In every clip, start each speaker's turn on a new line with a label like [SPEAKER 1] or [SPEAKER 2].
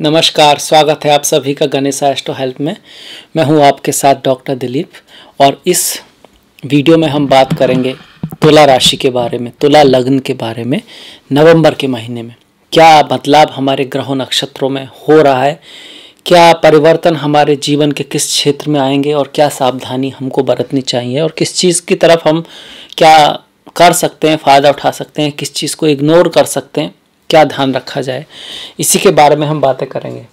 [SPEAKER 1] नमस्कार स्वागत है आप सभी का गणेशा एस्ट्रो हेल्प में मैं हूं आपके साथ डॉक्टर दिलीप और इस वीडियो में हम बात करेंगे तुला राशि के बारे में तुला लग्न के बारे में नवंबर के महीने में क्या बदलाव हमारे ग्रहों नक्षत्रों में हो रहा है क्या परिवर्तन हमारे जीवन के किस क्षेत्र में आएंगे और क्या सावधानी हमको बरतनी चाहिए और किस चीज़ की तरफ हम क्या कर सकते हैं फ़ायदा उठा सकते हैं किस चीज़ को इग्नोर कर सकते हैं क्या ध्यान रखा जाए इसी के बारे में हम बातें करेंगे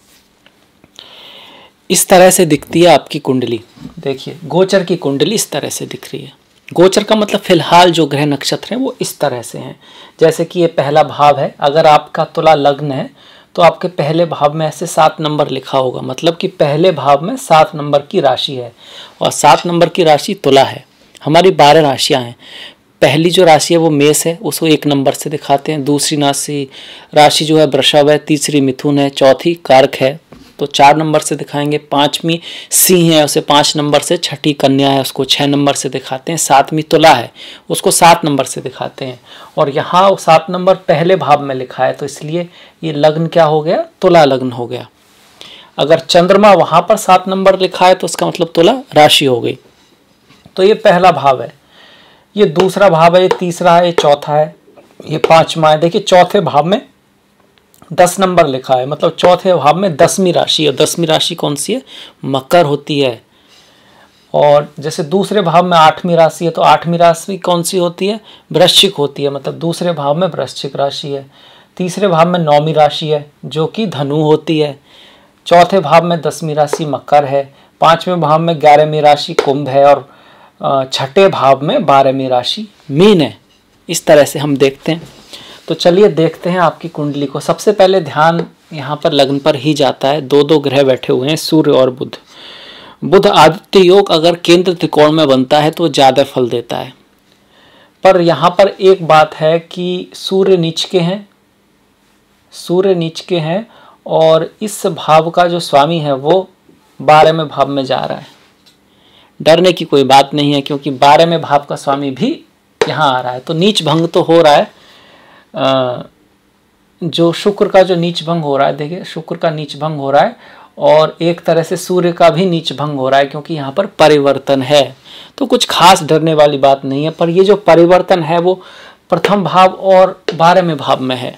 [SPEAKER 1] इस तरह से दिखती है आपकी कुंडली देखिए गोचर की कुंडली इस तरह से दिख रही है गोचर का मतलब फिलहाल जो ग्रह नक्षत्र हैं वो इस तरह से हैं जैसे कि ये पहला भाव है अगर आपका तुला लग्न है तो आपके पहले भाव में ऐसे सात नंबर लिखा होगा मतलब कि पहले भाव में सात नंबर की राशि है और सात नंबर की राशि तुला है हमारी बारह राशियाँ हैं पहली जो राशि है वो मेष है उसको एक नंबर से दिखाते हैं दूसरी राशि राशि जो है वृषभ है तीसरी मिथुन है चौथी कर्क है तो चार नंबर से दिखाएंगे पाँचवीं सिंह है उसे पाँच नंबर से छठी कन्या है उसको छः नंबर से दिखाते हैं सातवीं तुला है उसको सात नंबर से दिखाते हैं और यहाँ सात नंबर पहले भाव में लिखा है तो इसलिए ये लग्न क्या हो गया तुला लग्न हो गया अगर चंद्रमा वहाँ पर सात नंबर लिखा है तो उसका मतलब तुला राशि हो गई तो ये पहला भाव है ये दूसरा भाव है ये तीसरा है ये चौथा है ये पांचवा है देखिए चौथे भाव में दस नंबर लिखा है मतलब चौथे भाव में दसवीं राशि है दसवीं राशि कौन सी है मकर होती है और जैसे दूसरे भाव में आठवीं राशि है तो आठवीं राशि कौन सी होती है वृश्चिक होती है मतलब दूसरे भाव में वृश्चिक राशि है तीसरे भाव में नौवीं राशि है जो कि धनु होती है चौथे भाव में दसवीं राशि मकर है पाँचवें भाव में ग्यारहवीं राशि कुंभ है और छठे भाव में बारहवीं राशि मीन है इस तरह से हम देखते हैं तो चलिए देखते हैं आपकी कुंडली को सबसे पहले ध्यान यहाँ पर लग्न पर ही जाता है दो दो ग्रह बैठे हुए हैं सूर्य और बुध बुध आदित्य योग अगर केंद्र त्रिकोण में बनता है तो ज़्यादा फल देता है पर यहाँ पर एक बात है कि सूर्य नीच के हैं सूर्य नीच के हैं और इस भाव का जो स्वामी है वो बारहवें भाव में जा रहा है डरने की कोई बात नहीं है क्योंकि बारहवें भाव का स्वामी भी यहाँ आ रहा है तो नीच भंग तो हो रहा है जो शुक्र का जो नीच भंग हो रहा है देखिए शुक्र का नीच भंग हो रहा है और एक तरह से सूर्य का भी नीच भंग हो रहा है क्योंकि यहाँ पर परिवर्तन है तो कुछ खास डरने वाली बात नहीं है पर ये जो परिवर्तन है वो प्रथम भाव और बारहवें भाव में है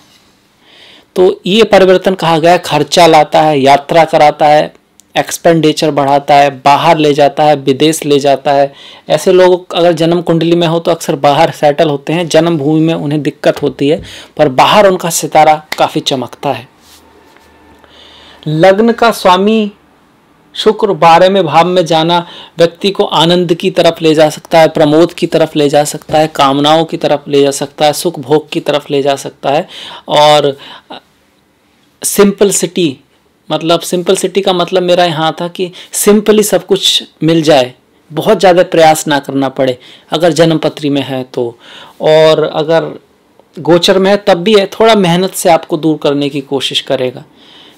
[SPEAKER 1] तो ये परिवर्तन कहा गया खर्चा लाता है यात्रा कराता है एक्सपेंडिचर बढ़ाता है बाहर ले जाता है विदेश ले जाता है ऐसे लोग अगर जन्म कुंडली में हो तो अक्सर बाहर सेटल होते हैं जन्मभूमि में उन्हें दिक्कत होती है पर बाहर उनका सितारा काफ़ी चमकता है लग्न का स्वामी शुक्र बारे में भाव में जाना व्यक्ति को आनंद की तरफ ले जा सकता है प्रमोद की तरफ ले जा सकता है कामनाओं की तरफ ले जा सकता है सुख भोग की तरफ ले जा सकता है और सिंपल सिटी मतलब सिंपल सिटी का मतलब मेरा यहाँ था कि सिंपली सब कुछ मिल जाए बहुत ज़्यादा प्रयास ना करना पड़े अगर जन्मपत्री में है तो और अगर गोचर में है तब भी है थोड़ा मेहनत से आपको दूर करने की कोशिश करेगा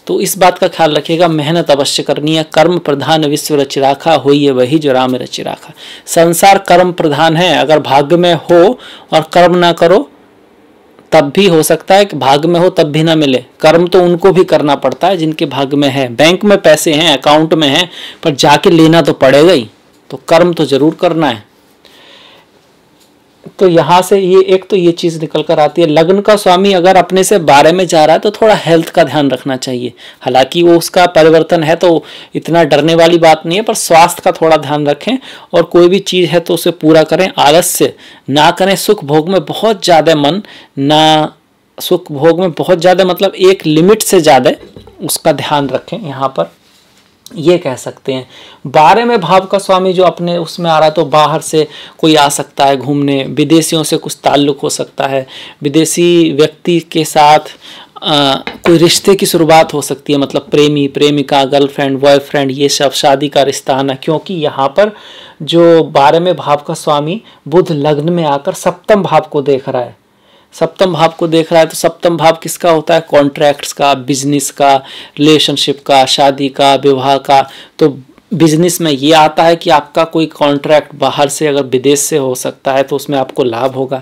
[SPEAKER 1] तो इस बात का ख्याल रखिएगा मेहनत अवश्य करनी है कर्म प्रधान विश्व रचिराखा हो ये वही जो राम रचिराखा संसार कर्म प्रधान है अगर भाग्य में हो और कर्म ना करो तब भी हो सकता है कि भाग में हो तब भी ना मिले कर्म तो उनको भी करना पड़ता है जिनके भाग में है बैंक में पैसे हैं अकाउंट में हैं पर जाके लेना तो पड़ेगा ही तो कर्म तो ज़रूर करना है तो यहाँ से ये एक तो ये चीज़ निकल कर आती है लग्न का स्वामी अगर अपने से बारे में जा रहा है तो थोड़ा हेल्थ का ध्यान रखना चाहिए हालांकि वो उसका परिवर्तन है तो इतना डरने वाली बात नहीं है पर स्वास्थ्य का थोड़ा ध्यान रखें और कोई भी चीज़ है तो उसे पूरा करें आलस्य ना करें सुख भोग में बहुत ज़्यादा मन ना सुख भोग में बहुत ज़्यादा मतलब एक लिमिट से ज़्यादा उसका ध्यान रखें यहाँ पर ये कह सकते हैं बारे में भाव का स्वामी जो अपने उसमें आ रहा तो बाहर से कोई आ सकता है घूमने विदेशियों से कुछ ताल्लुक हो सकता है विदेशी व्यक्ति के साथ आ, कोई रिश्ते की शुरुआत हो सकती है मतलब प्रेमी प्रेमिका गर्लफ्रेंड बॉयफ्रेंड ये सब शादी का रिश्ता आना क्योंकि यहाँ पर जो बारहवें भाव का स्वामी बुध लग्न में आकर सप्तम भाव को देख रहा है सप्तम भाव को देख रहा है तो सप्तम भाव किसका होता है कॉन्ट्रैक्ट्स का बिजनेस का रिलेशनशिप का शादी का विवाह का तो बिजनेस में ये आता है कि आपका कोई कॉन्ट्रैक्ट बाहर से अगर विदेश से हो सकता है तो उसमें आपको लाभ होगा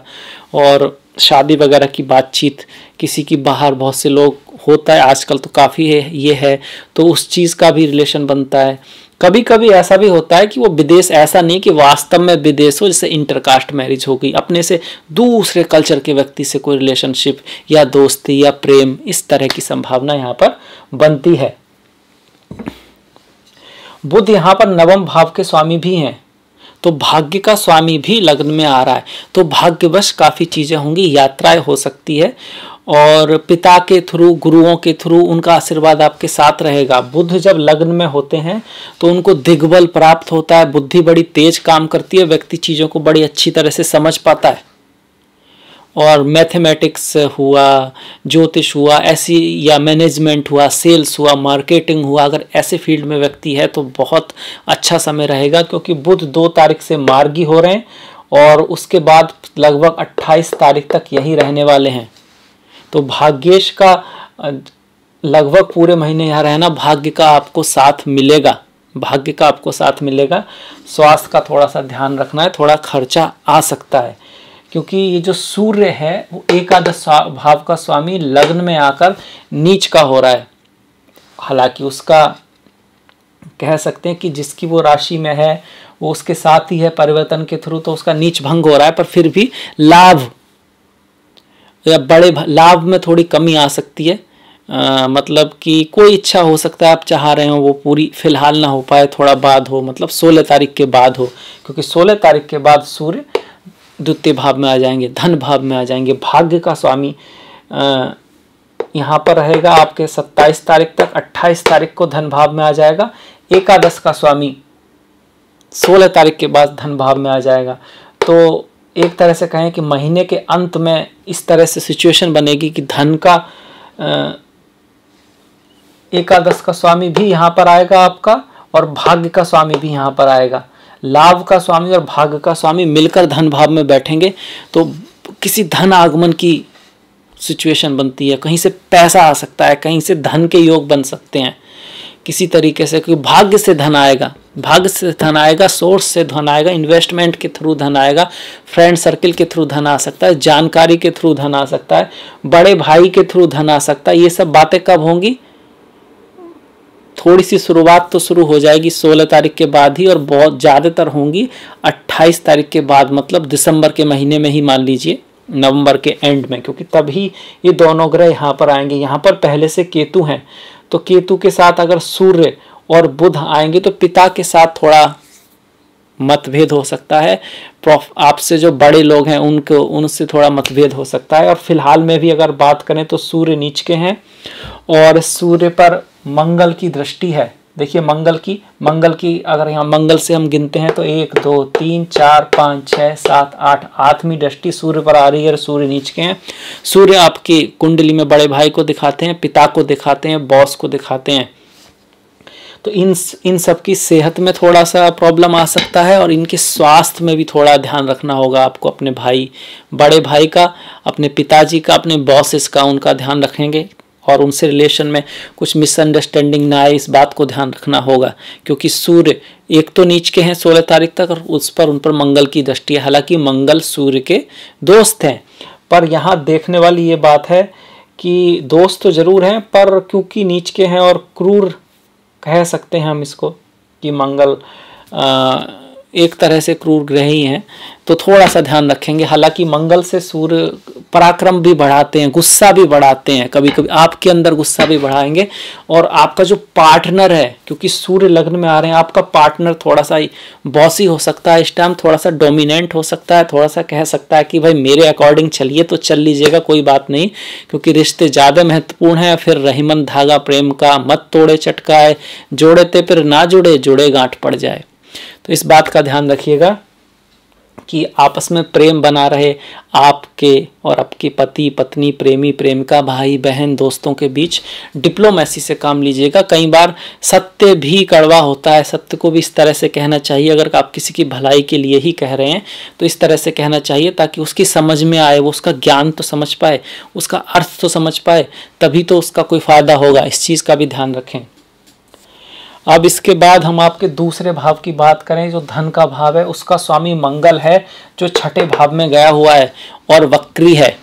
[SPEAKER 1] और शादी वगैरह की बातचीत किसी की बाहर बहुत से लोग होता है आजकल तो काफ़ी है ये है तो उस चीज़ का भी रिलेशन बनता है कभी कभी ऐसा भी होता है कि वो विदेश ऐसा नहीं कि वास्तव में विदेश हो जैसे इंटरकास्ट मैरिज हो गई अपने से दूसरे कल्चर के व्यक्ति से कोई रिलेशनशिप या दोस्ती या प्रेम इस तरह की संभावना यहाँ पर बनती है बुद्ध यहाँ पर नवम भाव के स्वामी भी हैं तो भाग्य का स्वामी भी लग्न में आ रहा है तो भाग्यवश काफ़ी चीज़ें होंगी यात्राएं हो सकती है और पिता के थ्रू गुरुओं के थ्रू उनका आशीर्वाद आपके साथ रहेगा बुद्ध जब लग्न में होते हैं तो उनको दिग्बल प्राप्त होता है बुद्धि बड़ी तेज काम करती है व्यक्ति चीज़ों को बड़ी अच्छी तरह से समझ पाता है और मैथमेटिक्स हुआ ज्योतिष हुआ ऐसी या मैनेजमेंट हुआ सेल्स हुआ मार्केटिंग हुआ अगर ऐसे फील्ड में व्यक्ति है तो बहुत अच्छा समय रहेगा क्योंकि बुध दो तारीख से मार्गी हो रहे हैं और उसके बाद लगभग 28 तारीख तक यही रहने वाले हैं तो भाग्येश का लगभग पूरे महीने यहाँ रहना भाग्य का आपको साथ मिलेगा भाग्य का आपको साथ मिलेगा स्वास्थ्य का थोड़ा सा ध्यान रखना है थोड़ा खर्चा आ सकता है क्योंकि ये जो सूर्य है वो एकादश भाव का स्वामी लग्न में आकर नीच का हो रहा है हालांकि उसका कह सकते हैं कि जिसकी वो राशि में है वो उसके साथ ही है परिवर्तन के थ्रू तो उसका नीच भंग हो रहा है पर फिर भी लाभ या बड़े लाभ में थोड़ी कमी आ सकती है आ, मतलब कि कोई इच्छा हो सकता है आप चाह रहे हो वो पूरी फिलहाल ना हो पाए थोड़ा बाद हो मतलब सोलह तारीख के बाद हो क्योंकि सोलह तारीख के बाद सूर्य द्वितीय भाव में आ जाएंगे धन भाव में आ जाएंगे भाग्य का स्वामी यहाँ पर रहेगा आपके 27 तारीख तक 28 तारीख को धन भाव में आ जाएगा एकादश का स्वामी 16 तारीख के बाद धन भाव में आ जाएगा तो एक तरह से कहें कि महीने के अंत में इस तरह से सिचुएशन बनेगी कि धन का एकादश का स्वामी भी यहाँ पर आएगा आपका और भाग्य का स्वामी भी यहाँ पर आएगा लाभ का स्वामी और भाग का स्वामी मिलकर धन भाव में बैठेंगे तो किसी धन आगमन की सिचुएशन बनती है कहीं से पैसा आ सकता है कहीं से धन के योग बन सकते हैं किसी तरीके से क्योंकि भाग्य से धन आएगा भाग्य से धन आएगा सोर्स से धन आएगा इन्वेस्टमेंट के थ्रू धन आएगा फ्रेंड सर्किल के थ्रू धन आ सकता है जानकारी के थ्रू धन आ सकता है बड़े भाई के थ्रू धन आ सकता है ये सब बातें कब होंगी थोड़ी सी शुरुआत तो शुरू हो जाएगी 16 तारीख के बाद ही और बहुत ज़्यादातर होंगी 28 तारीख के बाद मतलब दिसंबर के महीने में ही मान लीजिए नवंबर के एंड में क्योंकि तभी ये दोनों ग्रह यहाँ पर आएंगे यहाँ पर पहले से केतु हैं तो केतु के साथ अगर सूर्य और बुध आएंगे तो पिता के साथ थोड़ा मतभेद हो सकता है आपसे जो बड़े लोग हैं उनको उनसे थोड़ा मतभेद हो सकता है और फिलहाल में भी अगर बात करें तो सूर्य नीच के हैं और सूर्य पर मंगल की दृष्टि है देखिए मंगल की मंगल की अगर यहाँ मंगल से हम गिनते हैं तो एक दो तीन चार पाँच छः सात आठ आठवीं दृष्टि सूर्य पर आ रही है और सूर्य नीच के हैं सूर्य आपकी कुंडली में बड़े भाई को दिखाते हैं पिता को दिखाते हैं बॉस को दिखाते हैं तो इन इन सब की सेहत में थोड़ा सा प्रॉब्लम आ सकता है और इनके स्वास्थ्य में भी थोड़ा ध्यान रखना होगा आपको अपने भाई बड़े भाई का अपने पिताजी का अपने बॉसेस का उनका ध्यान रखेंगे और उनसे रिलेशन में कुछ मिसअंडरस्टैंडिंग ना आए इस बात को ध्यान रखना होगा क्योंकि सूर्य एक तो नीच के हैं सोलह तारीख तक और उस पर उन पर मंगल की दृष्टि है हालांकि मंगल सूर्य के दोस्त हैं पर यहाँ देखने वाली ये बात है कि दोस्त तो ज़रूर हैं पर क्योंकि नीच के हैं और क्रूर कह सकते हैं हम इसको कि मंगल एक तरह से क्रूर ग्रह ही हैं तो थोड़ा सा ध्यान रखेंगे हालांकि मंगल से सूर्य पराक्रम भी बढ़ाते हैं गुस्सा भी बढ़ाते हैं कभी कभी आपके अंदर गुस्सा भी बढ़ाएंगे और आपका जो पार्टनर है क्योंकि सूर्य लग्न में आ रहे हैं आपका पार्टनर थोड़ा सा बॉसी हो सकता है इस टाइम थोड़ा सा डोमिनेंट हो सकता है थोड़ा सा कह सकता है कि भाई मेरे अकॉर्डिंग चलिए तो चल लीजिएगा कोई बात नहीं क्योंकि रिश्ते ज़्यादा महत्वपूर्ण हैं फिर रहीमन धागा प्रेम का मत तोड़े चटकाए जोड़े ते फिर ना जुड़े जुड़े गांठ पड़ जाए तो इस बात का ध्यान रखिएगा कि आपस में प्रेम बना रहे आपके और आपके पति पत्नी प्रेमी प्रेमिका भाई बहन दोस्तों के बीच डिप्लोमेसी से काम लीजिएगा कई बार सत्य भी कड़वा होता है सत्य को भी इस तरह से कहना चाहिए अगर आप किसी की भलाई के लिए ही कह रहे हैं तो इस तरह से कहना चाहिए ताकि उसकी समझ में आए वो उसका ज्ञान तो समझ पाए उसका अर्थ तो समझ पाए तभी तो उसका कोई फ़ायदा होगा इस चीज़ का भी ध्यान रखें अब इसके बाद हम आपके दूसरे भाव की बात करें जो धन का भाव है उसका स्वामी मंगल है जो छठे भाव में गया हुआ है और वक्री है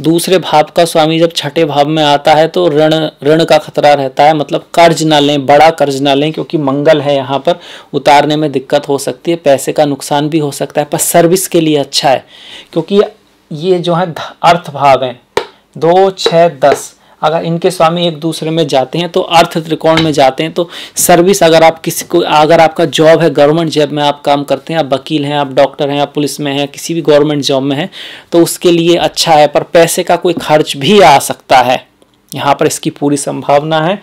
[SPEAKER 1] दूसरे भाव का स्वामी जब छठे भाव में आता है तो ऋण ऋण का खतरा रहता है मतलब कर्ज ना लें बड़ा कर्ज ना लें क्योंकि मंगल है यहाँ पर उतारने में दिक्कत हो सकती है पैसे का नुकसान भी हो सकता है पर सर्विस के लिए अच्छा है क्योंकि ये जो है अर्थ भाव हैं दो छः दस अगर इनके स्वामी एक दूसरे में जाते हैं तो अर्थ त्रिकोण में जाते हैं तो सर्विस अगर आप किसी को अगर आपका जॉब है गवर्नमेंट जॉब में आप काम करते हैं आप वकील हैं आप डॉक्टर हैं आप पुलिस में हैं किसी भी गवर्नमेंट जॉब में हैं तो उसके लिए अच्छा है पर पैसे का कोई खर्च भी आ सकता है यहाँ पर इसकी पूरी संभावना है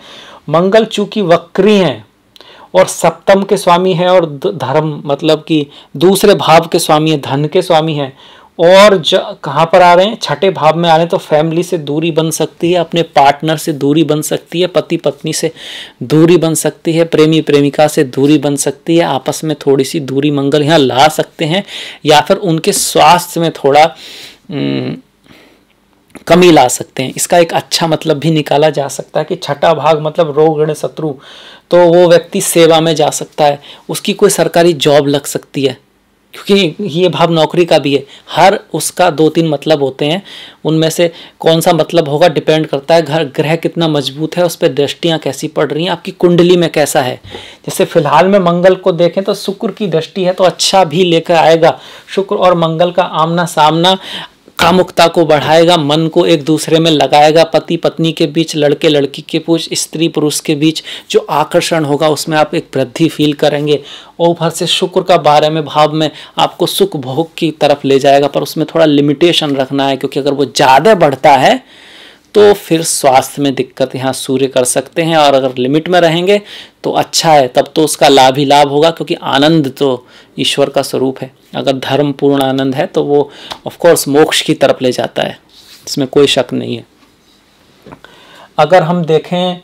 [SPEAKER 1] मंगल चूंकि वक्री हैं और सप्तम के स्वामी हैं और धर्म मतलब कि दूसरे भाव के स्वामी हैं धन के स्वामी हैं और कहाँ पर आ रहे हैं छठे भाव में आ रहे हैं तो फैमिली से दूरी बन सकती है अपने पार्टनर से दूरी बन सकती है पति पत्नी से दूरी बन सकती है प्रेमी प्रेमिका से दूरी बन सकती है आपस में थोड़ी सी दूरी मंगल यहाँ ला सकते हैं या फिर उनके स्वास्थ्य में थोड़ा कमी ला सकते हैं इसका एक अच्छा मतलब भी निकाला जा सकता है कि छठा भाग मतलब रोग ऋण शत्रु तो वो व्यक्ति सेवा में जा सकता है उसकी कोई सरकारी जॉब लग सकती है क्योंकि ये भाव नौकरी का भी है हर उसका दो तीन मतलब होते हैं उनमें से कौन सा मतलब होगा डिपेंड करता है घर ग्रह कितना मजबूत है उस पर दृष्टियाँ कैसी पड़ रही हैं आपकी कुंडली में कैसा है जैसे फिलहाल में मंगल को देखें तो शुक्र की दृष्टि है तो अच्छा भी लेकर आएगा शुक्र और मंगल का आमना सामना कामुकता को बढ़ाएगा मन को एक दूसरे में लगाएगा पति पत्नी के बीच लड़के लड़की के बीच स्त्री पुरुष के बीच जो आकर्षण होगा उसमें आप एक वृद्धि फील करेंगे और ऊपर से शुक्र का बारे में भाव में आपको सुख भोग की तरफ ले जाएगा पर उसमें थोड़ा लिमिटेशन रखना है क्योंकि अगर वो ज़्यादा बढ़ता है तो फिर स्वास्थ्य में दिक्कत यहाँ सूर्य कर सकते हैं और अगर लिमिट में रहेंगे तो अच्छा है तब तो उसका लाभ ही लाभ होगा क्योंकि आनंद तो ईश्वर का स्वरूप है अगर धर्म पूर्ण आनंद है तो वो ऑफकोर्स मोक्ष की तरफ ले जाता है इसमें कोई शक नहीं है अगर हम देखें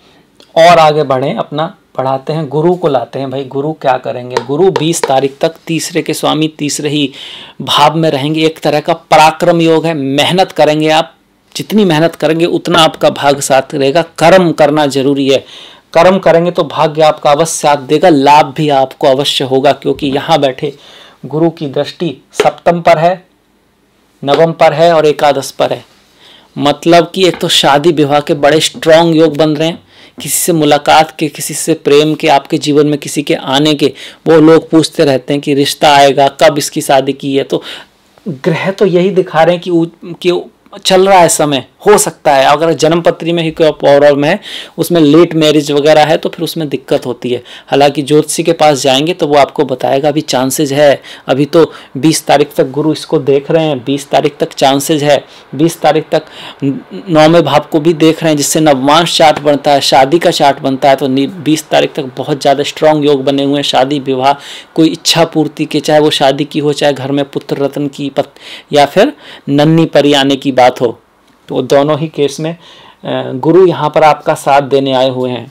[SPEAKER 1] और आगे बढ़ें अपना पढ़ाते हैं गुरु को लाते हैं भाई गुरु क्या करेंगे गुरु 20 तारीख तक तीसरे के स्वामी तीसरे ही भाव में रहेंगे एक तरह का पराक्रम योग है मेहनत करेंगे आप जितनी मेहनत करेंगे उतना आपका भाग साथ रहेगा कर्म करना जरूरी है कर्म करेंगे तो भाग्य आपका अवश्य साथ देगा लाभ भी आपको अवश्य होगा क्योंकि यहाँ बैठे गुरु की दृष्टि सप्तम पर है नवम पर है और एकादश पर है मतलब कि एक तो शादी विवाह के बड़े स्ट्रांग योग बन रहे हैं किसी से मुलाकात के किसी से प्रेम के आपके जीवन में किसी के आने के वो लोग पूछते रहते हैं कि रिश्ता आएगा कब इसकी शादी की है तो ग्रह तो यही दिखा रहे हैं कि, कि चल रहा है समय हो सकता है अगर जन्म पत्री में ही कोई में है उसमें लेट मैरिज वगैरह है तो फिर उसमें दिक्कत होती है हालांकि ज्योतिषी के पास जाएंगे तो वो आपको बताएगा अभी चांसेज है अभी तो 20 तारीख तक गुरु इसको देख रहे हैं 20 तारीख तक चांसेज है 20 तारीख तक नौवें भाव को भी देख रहे हैं जिससे नवमांश चार्ट बनता है शादी का चार्ट बनता है तो बीस तारीख तक बहुत ज़्यादा स्ट्रांग योग बने हुए हैं शादी विवाह कोई इच्छा पूर्ति के चाहे वो शादी की हो चाहे घर में पुत्र रत्न की पत या फिर नन्नी परी आने की बात हो तो दोनों ही केस में गुरु यहाँ पर आपका साथ देने आए हुए हैं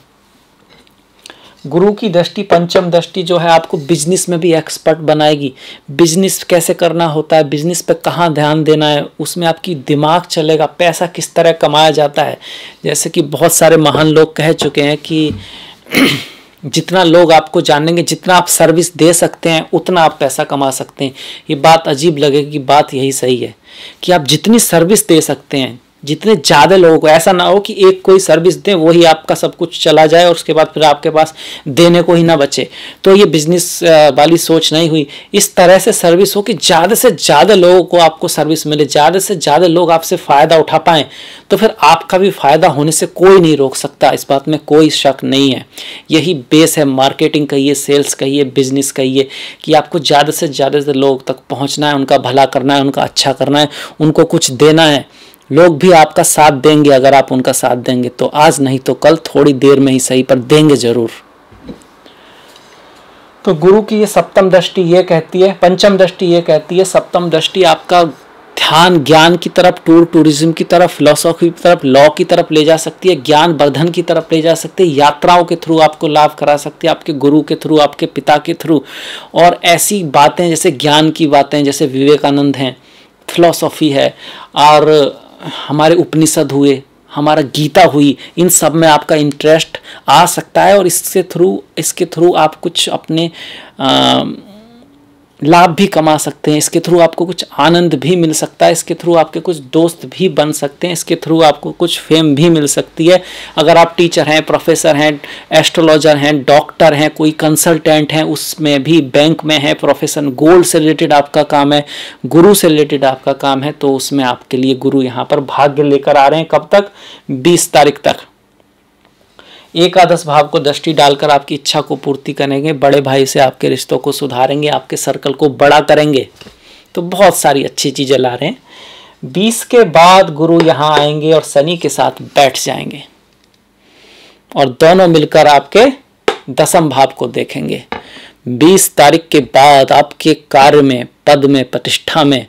[SPEAKER 1] गुरु की दृष्टि पंचम दृष्टि जो है आपको बिजनेस में भी एक्सपर्ट बनाएगी बिजनेस कैसे करना होता है बिजनेस पे कहाँ ध्यान देना है उसमें आपकी दिमाग चलेगा पैसा किस तरह कमाया जाता है जैसे कि बहुत सारे महान लोग कह चुके हैं कि जितना लोग आपको जानेंगे जितना आप सर्विस दे सकते हैं उतना आप पैसा कमा सकते हैं ये बात अजीब लगेगी बात यही सही है कि आप जितनी सर्विस दे सकते हैं जितने ज़्यादा लोगों को ऐसा ना हो कि एक कोई सर्विस दें वही आपका सब कुछ चला जाए और उसके बाद फिर आपके पास देने को ही ना बचे तो ये बिजनेस वाली सोच नहीं हुई इस तरह से सर्विस हो कि ज़्यादा से ज़्यादा लोगों को आपको सर्विस मिले ज़्यादा से ज़्यादा लोग आपसे फ़ायदा उठा पाएँ तो फिर आपका भी फ़ायदा होने से कोई नहीं रोक सकता इस बात में कोई शक नहीं है यही बेस है मार्केटिंग कहिए सेल्स कहिए बिजनेस कहिए कि आपको ज़्यादा से ज़्यादा लोग तक पहुँचना है उनका भला करना है उनका अच्छा करना है उनको कुछ देना है लोग भी आपका साथ देंगे अगर आप उनका साथ देंगे तो आज नहीं तो कल थोड़ी देर में ही सही पर देंगे जरूर तो गुरु की ये सप्तम दृष्टि ये कहती है पंचम दृष्टि ये कहती है सप्तम दृष्टि आपका ध्यान ज्ञान की तरफ टूर टूरिज्म की तरफ फिलोसॉफी की तरफ लॉ की तरफ ले जा सकती है ज्ञान वर्धन की तरफ ले जा सकती है यात्राओं के थ्रू आपको लाभ करा सकती है आपके गुरु के थ्रू आपके पिता के थ्रू और ऐसी बातें जैसे ज्ञान की बातें जैसे विवेकानंद हैं फिलोसॉफी है और हमारे उपनिषद हुए हमारा गीता हुई इन सब में आपका इंटरेस्ट आ सकता है और इसके थ्रू इसके थ्रू आप कुछ अपने आ, लाभ भी कमा सकते हैं इसके थ्रू आपको कुछ आनंद भी मिल सकता है इसके थ्रू आपके कुछ दोस्त भी बन सकते हैं इसके थ्रू आपको कुछ फेम भी मिल सकती है अगर आप टीचर हैं प्रोफेसर हैं एस्ट्रोलॉजर हैं डॉक्टर हैं कोई कंसल्टेंट हैं उसमें भी बैंक में है प्रोफेशन गोल्ड से रिलेटेड आपका काम है गुरु से रिलेटेड आपका काम है तो उसमें आपके लिए गुरु यहाँ पर भाग्य लेकर आ रहे हैं कब तक बीस तारीख तक एकादश भाव को दृष्टि डालकर आपकी इच्छा को पूर्ति करेंगे बड़े भाई से आपके रिश्तों को सुधारेंगे आपके सर्कल को बड़ा करेंगे तो बहुत सारी अच्छी चीज़ें ला रहे हैं बीस के बाद गुरु यहाँ आएंगे और शनि के साथ बैठ जाएंगे और दोनों मिलकर आपके दसम भाव को देखेंगे बीस तारीख के बाद आपके कार्य में पद में प्रतिष्ठा में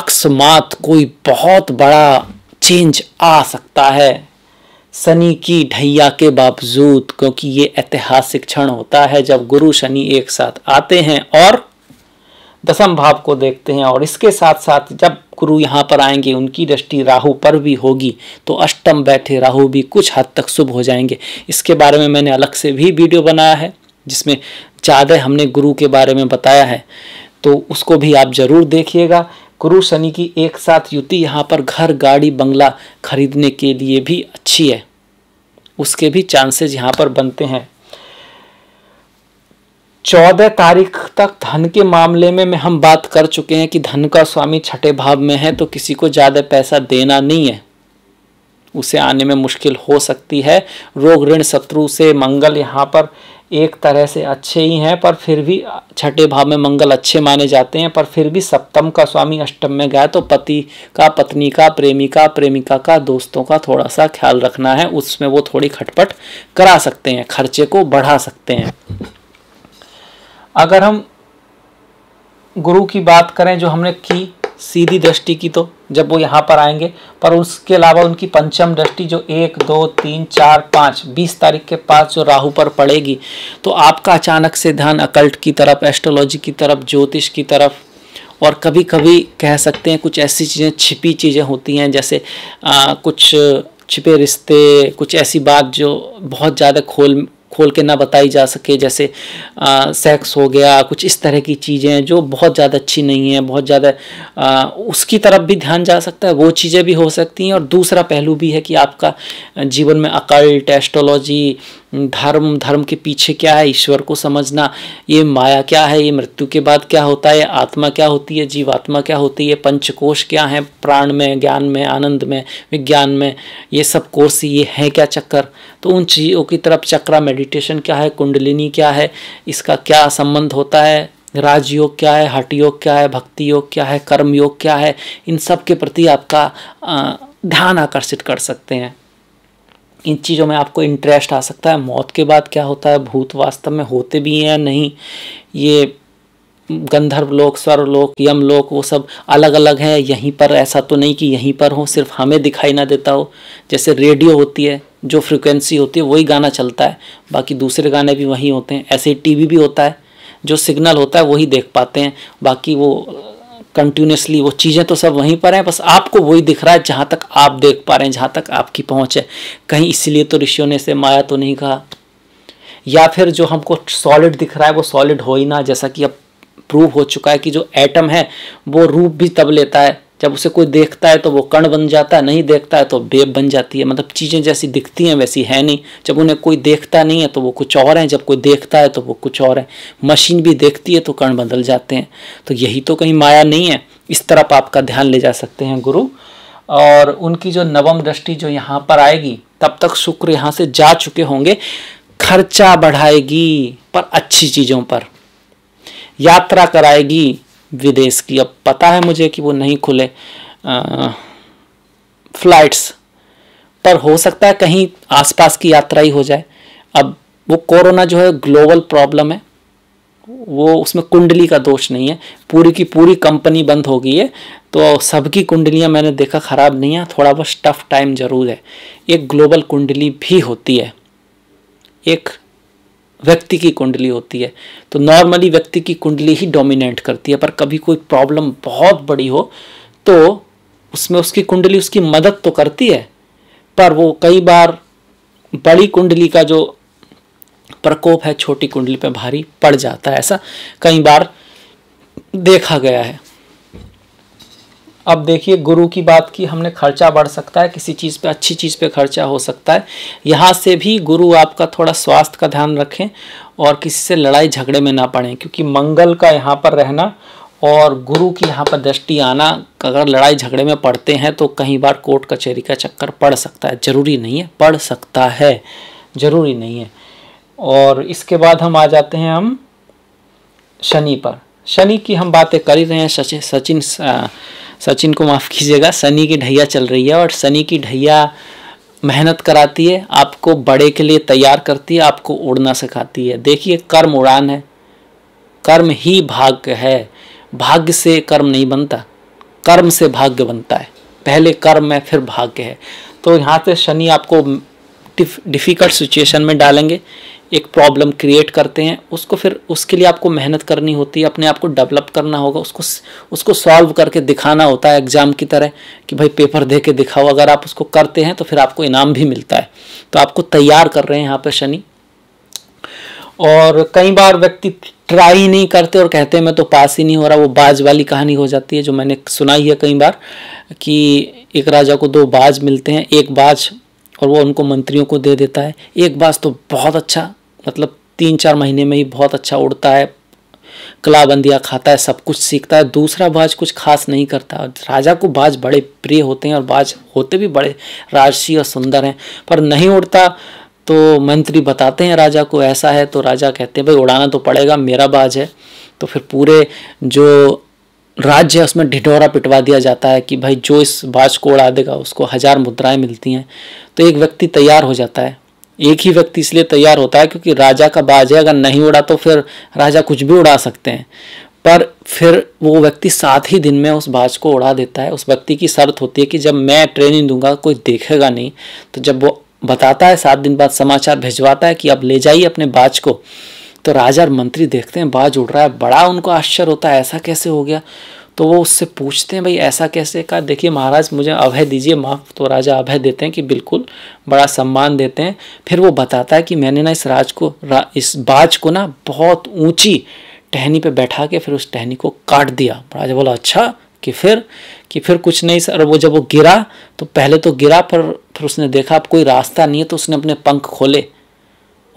[SPEAKER 1] अकस्मात कोई बहुत बड़ा चेंज आ सकता है शनि की ढैया के बावजूद क्योंकि ये ऐतिहासिक क्षण होता है जब गुरु शनि एक साथ आते हैं और दसम भाव को देखते हैं और इसके साथ साथ जब गुरु यहाँ पर आएंगे उनकी दृष्टि राहु पर भी होगी तो अष्टम बैठे राहु भी कुछ हद तक शुभ हो जाएंगे इसके बारे में मैंने अलग से भी वीडियो बनाया है जिसमें ज़्यादा हमने गुरु के बारे में बताया है तो उसको भी आप ज़रूर देखिएगा गुरु शनि की एक साथ युति यहाँ पर घर गाड़ी बंगला खरीदने के लिए भी अच्छी है उसके भी चांसेस यहाँ पर बनते हैं चौदह तारीख तक धन के मामले में, में हम बात कर चुके हैं कि धन का स्वामी छठे भाव में है तो किसी को ज़्यादा पैसा देना नहीं है उसे आने में मुश्किल हो सकती है रोग ऋण शत्रु से मंगल यहाँ पर एक तरह से अच्छे ही हैं पर फिर भी छठे भाव में मंगल अच्छे माने जाते हैं पर फिर भी सप्तम का स्वामी अष्टम में गया तो पति का पत्नी का प्रेमिका प्रेमिका का दोस्तों का थोड़ा सा ख्याल रखना है उसमें वो थोड़ी खटपट करा सकते हैं खर्चे को बढ़ा सकते हैं अगर हम गुरु की बात करें जो हमने की सीधी दृष्टि की तो जब वो यहाँ पर आएंगे पर उसके अलावा उनकी पंचम दृष्टि जो एक दो तीन चार पाँच बीस तारीख के पास जो राहु पर पड़ेगी तो आपका अचानक से ध्यान अकल्ट की तरफ एस्ट्रोलॉजी की तरफ ज्योतिष की तरफ और कभी कभी कह सकते हैं कुछ ऐसी चीज़ें छिपी चीज़ें होती हैं जैसे आ, कुछ छिपे रिश्ते कुछ ऐसी बात जो बहुत ज़्यादा खोल खोल के ना बताई जा सके जैसे आ, सेक्स हो गया कुछ इस तरह की चीज़ें जो बहुत ज़्यादा अच्छी नहीं है बहुत ज़्यादा उसकी तरफ भी ध्यान जा सकता है वो चीज़ें भी हो सकती हैं और दूसरा पहलू भी है कि आपका जीवन में अकल्ट एस्ट्रोलॉजी धर्म धर्म के पीछे क्या है ईश्वर को समझना ये माया क्या है ये मृत्यु के बाद क्या होता है आत्मा क्या होती है जीवात्मा क्या होती है पंचकोश क्या है प्राण में ज्ञान में आनंद में विज्ञान में ये सब कोर्स ये हैं क्या चक्कर तो उन चीज़ों की तरफ चक्रा मेडिटेशन क्या है कुंडलिनी क्या है इसका क्या संबंध होता है राजयोग क्या है हट योग क्या है भक्ति योग क्या है कर्म योग क्या है इन सब के प्रति आपका ध्यान आकर्षित कर सकते हैं इन चीज़ों में आपको इंटरेस्ट आ सकता है मौत के बाद क्या होता है भूत वास्तव में होते भी हैं या नहीं ये गंधर्व लोक स्वर लोक यम लोक वो सब अलग अलग हैं यहीं पर ऐसा तो नहीं कि यहीं पर हो सिर्फ हमें दिखाई ना देता हो जैसे रेडियो होती है जो फ्रिक्वेंसी होती है वही गाना चलता है बाकी दूसरे गाने भी वहीं होते हैं ऐसे ही टी भी होता है जो सिग्नल होता है वही देख पाते हैं बाकी वो कंटिन्यूसली वो चीज़ें तो सब वहीं पर हैं बस आपको वही दिख रहा है जहाँ तक आप देख पा रहे हैं जहाँ तक आपकी पहुँच है कहीं इसलिए तो ऋषियों ने इसे माया तो नहीं कहा या फिर जो हमको सॉलिड दिख रहा है वो सॉलिड हो ही ना जैसा कि अब प्रूव हो चुका है कि जो एटम है वो रूप भी तब लेता है जब उसे कोई देखता है तो वो कण बन जाता है नहीं देखता है तो बेब बन जाती है मतलब चीज़ें जैसी दिखती हैं वैसी है नहीं जब उन्हें कोई देखता नहीं है तो वो कुछ और हैं जब कोई देखता है तो वो कुछ और है मशीन भी देखती है तो कण बदल जाते हैं तो यही तो कहीं माया नहीं है इस तरफ आपका ध्यान ले जा सकते हैं गुरु और उनकी जो नवम दृष्टि जो यहाँ पर आएगी तब तक शुक्र यहाँ से जा चुके होंगे खर्चा बढ़ाएगी पर अच्छी चीज़ों पर यात्रा कराएगी विदेश की अब पता है मुझे कि वो नहीं खुले फ्लाइट्स पर हो सकता है कहीं आसपास की यात्रा ही हो जाए अब वो कोरोना जो है ग्लोबल प्रॉब्लम है वो उसमें कुंडली का दोष नहीं है पूरी की पूरी कंपनी बंद हो गई है तो सबकी कुंडलियाँ मैंने देखा ख़राब नहीं है थोड़ा बहुत टफ टाइम ज़रूर है एक ग्लोबल कुंडली भी होती है एक व्यक्ति की कुंडली होती है तो नॉर्मली व्यक्ति की कुंडली ही डोमिनेट करती है पर कभी कोई प्रॉब्लम बहुत बड़ी हो तो उसमें उसकी कुंडली उसकी मदद तो करती है पर वो कई बार बड़ी कुंडली का जो प्रकोप है छोटी कुंडली पे भारी पड़ जाता है ऐसा कई बार देखा गया है अब देखिए गुरु की बात की हमने खर्चा बढ़ सकता है किसी चीज़ पे अच्छी चीज़ पे खर्चा हो सकता है यहाँ से भी गुरु आपका थोड़ा स्वास्थ्य का ध्यान रखें और किसी से लड़ाई झगड़े में ना पड़ें क्योंकि मंगल का यहाँ पर रहना और गुरु की यहाँ पर दृष्टि आना अगर लड़ाई झगड़े में पड़ते हैं तो कई बार कोर्ट कचहरी का चक्कर पड़ सकता है ज़रूरी नहीं है पड़ सकता है ज़रूरी नहीं है और इसके बाद हम आ जाते हैं हम शनि पर शनि की हम बातें कर ही रहे हैं सचिन सचिन सचिन को माफ़ कीजिएगा शनि की ढैया चल रही है और शनि की ढैया मेहनत कराती है आपको बड़े के लिए तैयार करती है आपको उड़ना सिखाती है देखिए कर्म उड़ान है कर्म ही भाग्य है भाग्य से कर्म नहीं बनता कर्म से भाग्य बनता है पहले कर्म है फिर भाग्य है तो यहाँ से शनि आपको डिफ़िकल्ट सिचुएशन में डालेंगे एक प्रॉब्लम क्रिएट करते हैं उसको फिर उसके लिए आपको मेहनत करनी होती है अपने आप को डेवलप करना होगा उसको उसको सॉल्व करके दिखाना होता है एग्ज़ाम की तरह कि भाई पेपर दे के दिखाओ अगर आप उसको करते हैं तो फिर आपको इनाम भी मिलता है तो आपको तैयार कर रहे हैं यहाँ पर शनि और कई बार व्यक्ति ट्राई ही नहीं करते और कहते हैं मैं तो पास ही नहीं हो रहा वो बाज वाली कहानी हो जाती है जो मैंने सुनाई है कई बार कि एक राजा को दो बाज मिलते हैं एक बाज और वो उनको मंत्रियों को दे देता है एक बाज तो बहुत अच्छा मतलब तीन चार महीने में ही बहुत अच्छा उड़ता है कलाबंदियाँ खाता है सब कुछ सीखता है दूसरा बाज कुछ खास नहीं करता राजा को बाज बड़े प्रिय होते हैं और बाज होते भी बड़े राजसी और सुंदर हैं पर नहीं उड़ता तो मंत्री बताते हैं राजा को ऐसा है तो राजा कहते हैं भाई उड़ाना तो पड़ेगा मेरा बाज है तो फिर पूरे जो राज्य है उसमें ढिढोरा पिटवा दिया जाता है कि भाई जो इस बाज को उड़ा देगा उसको हज़ार मुद्राएं मिलती हैं तो एक व्यक्ति तैयार हो जाता है एक ही व्यक्ति इसलिए तैयार होता है क्योंकि राजा का बाज है अगर नहीं उड़ा तो फिर राजा कुछ भी उड़ा सकते हैं पर फिर वो व्यक्ति सात ही दिन में उस बाज को उड़ा देता है उस व्यक्ति की शर्त होती है कि जब मैं ट्रेनिंग दूंगा कोई देखेगा नहीं तो जब वो बताता है सात दिन बाद समाचार भिजवाता है कि अब ले जाइए अपने बाज को तो राजा और मंत्री देखते हैं बाज उड़ रहा है बड़ा उनको आश्चर्य होता है ऐसा कैसे हो गया तो वो उससे पूछते हैं भाई ऐसा कैसे कहा देखिए महाराज मुझे अभय दीजिए माफ़ तो राजा अभय देते हैं कि बिल्कुल बड़ा सम्मान देते हैं फिर वो बताता है कि मैंने ना इस राज को रा, इस बाज को ना बहुत ऊंची टहनी पे बैठा के फिर उस टहनी को काट दिया राजा बोला अच्छा कि फिर कि फिर कुछ नहीं सर वो जब वो गिरा तो पहले तो गिरा पर फिर उसने देखा अब कोई रास्ता नहीं है तो उसने अपने पंख खोले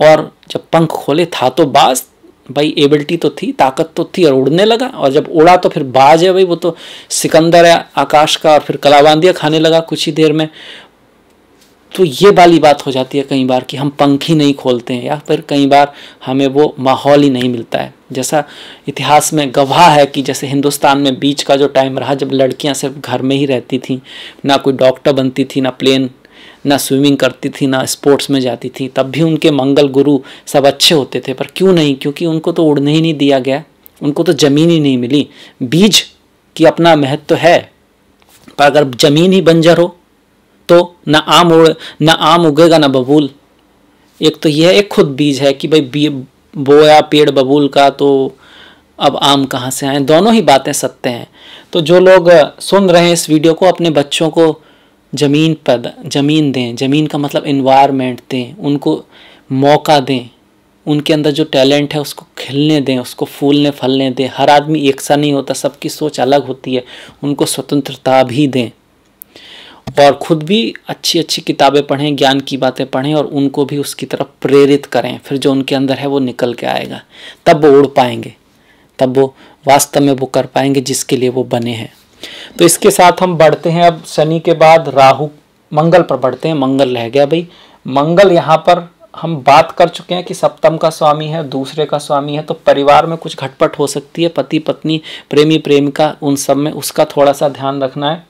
[SPEAKER 1] और जब पंख खोले था तो बाज भाई एबिलिटी तो थी ताकत तो थी और उड़ने लगा और जब उड़ा तो फिर बाज है भाई वो तो सिकंदर है आकाश का और फिर कलाबांदिया खाने लगा कुछ ही देर में तो ये वाली बात हो जाती है कई बार कि हम पंख ही नहीं खोलते हैं या फिर कई बार हमें वो माहौल ही नहीं मिलता है जैसा इतिहास में गवाह है कि जैसे हिंदुस्तान में बीच का जो टाइम रहा जब लड़कियां सिर्फ घर में ही रहती थी ना कोई डॉक्टर बनती थी ना प्लेन ना स्विमिंग करती थी ना स्पोर्ट्स में जाती थी तब भी उनके मंगल गुरु सब अच्छे होते थे पर क्यों नहीं क्योंकि उनको तो उड़ने ही नहीं दिया गया उनको तो ज़मीन ही नहीं मिली बीज की अपना महत्व तो है पर अगर ज़मीन ही बंजर हो तो ना आम उड़ ना आम उगेगा ना बबूल एक तो यह एक खुद बीज है कि भाई बोया पेड़ बबूल का तो अब आम कहाँ से आए दोनों ही बातें सत्य हैं तो जो लोग सुन रहे हैं इस वीडियो को अपने बच्चों को ज़मीन पैदा ज़मीन दें ज़मीन का मतलब इन्वायरमेंट दें उनको मौका दें उनके अंदर जो टैलेंट है उसको खिलने दें उसको फूलने फलने दें हर आदमी एक सा नहीं होता सबकी सोच अलग होती है उनको स्वतंत्रता भी दें और ख़ुद भी अच्छी अच्छी किताबें पढ़ें ज्ञान की बातें पढ़ें और उनको भी उसकी तरफ प्रेरित करें फिर जो उनके अंदर है वो निकल के आएगा तब वो उड़ पाएंगे तब वो वास्तव में वो कर पाएंगे जिसके लिए वो बने हैं तो इसके साथ हम बढ़ते हैं अब शनि के बाद राहु मंगल पर बढ़ते हैं मंगल रह गया भाई मंगल यहाँ पर हम बात कर चुके हैं कि सप्तम का स्वामी है दूसरे का स्वामी है तो परिवार में कुछ घटपट हो सकती है पति पत्नी प्रेमी प्रेमिका उन सब में उसका थोड़ा सा ध्यान रखना है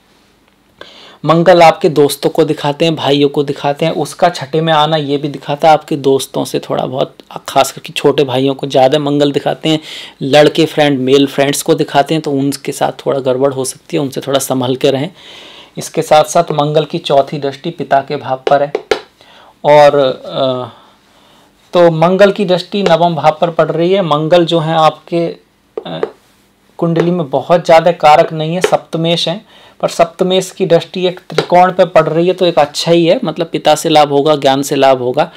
[SPEAKER 1] मंगल आपके दोस्तों को दिखाते हैं भाइयों को दिखाते हैं उसका छठे में आना ये भी दिखाता है आपके दोस्तों से थोड़ा बहुत खास करके छोटे भाइयों को ज़्यादा मंगल दिखाते हैं लड़के फ्रेंड मेल फ्रेंड्स को दिखाते हैं तो उनके साथ थोड़ा गड़बड़ हो सकती है उनसे थोड़ा संभल के रहें इसके साथ साथ मंगल की चौथी दृष्टि पिता के भाव पर है और तो मंगल की दृष्टि नवम भाव पर पड़ रही है मंगल जो है आपके कुंडली में बहुत ज़्यादा कारक नहीं है सप्तमेश हैं पर सप्तमेश की दृष्टि एक त्रिकोण पर पड़ रही है तो एक अच्छा ही है मतलब पिता से लाभ होगा ज्ञान से लाभ होगा